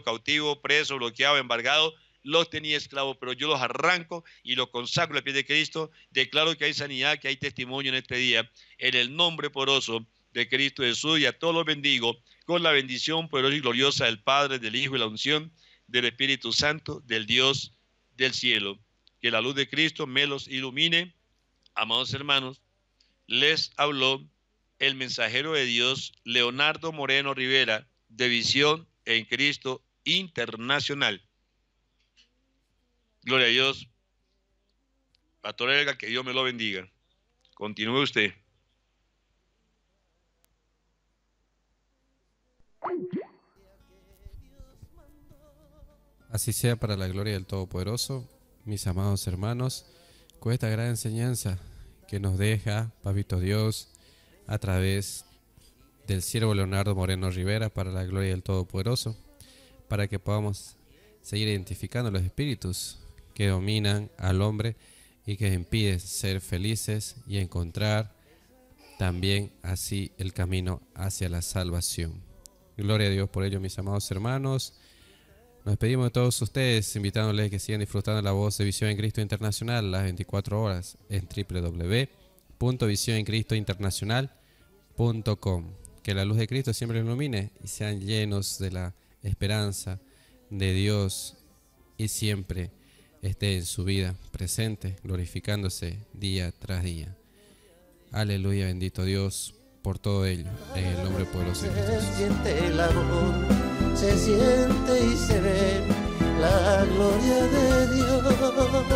Speaker 1: cautivo, preso, bloqueado, embargado, los tenía esclavos, pero yo los arranco y los consagro al pie de Cristo. Declaro que hay sanidad, que hay testimonio en este día, en el nombre poroso de Cristo Jesús y a todos los bendigo con la bendición poderosa y gloriosa del Padre, del Hijo y la unción del Espíritu Santo, del Dios del cielo. Que la luz de Cristo me los ilumine. Amados hermanos, les habló el mensajero de Dios, Leonardo Moreno Rivera, de Visión en Cristo internacional. Gloria a Dios. Pastor que Dios me lo bendiga. Continúe usted.
Speaker 2: Así sea para la gloria del Todopoderoso, mis amados hermanos, con esta gran enseñanza que nos deja, Papito Dios, a través del siervo Leonardo Moreno Rivera para la gloria del Todopoderoso, para que podamos seguir identificando los espíritus que dominan al hombre y que impiden ser felices y encontrar también así el camino hacia la salvación. Gloria a Dios por ello, mis amados hermanos. Nos despedimos de todos ustedes, invitándoles que sigan disfrutando la voz de Visión en Cristo Internacional las 24 horas en www.VisiónenCristoInternacional.com que la luz de Cristo siempre ilumine y sean llenos de la esperanza de Dios y siempre esté en su vida presente, glorificándose día tras día. Aleluya, bendito Dios, por todo ello, en el nombre poderoso de
Speaker 1: siente el se siente y se ve la gloria de Dios.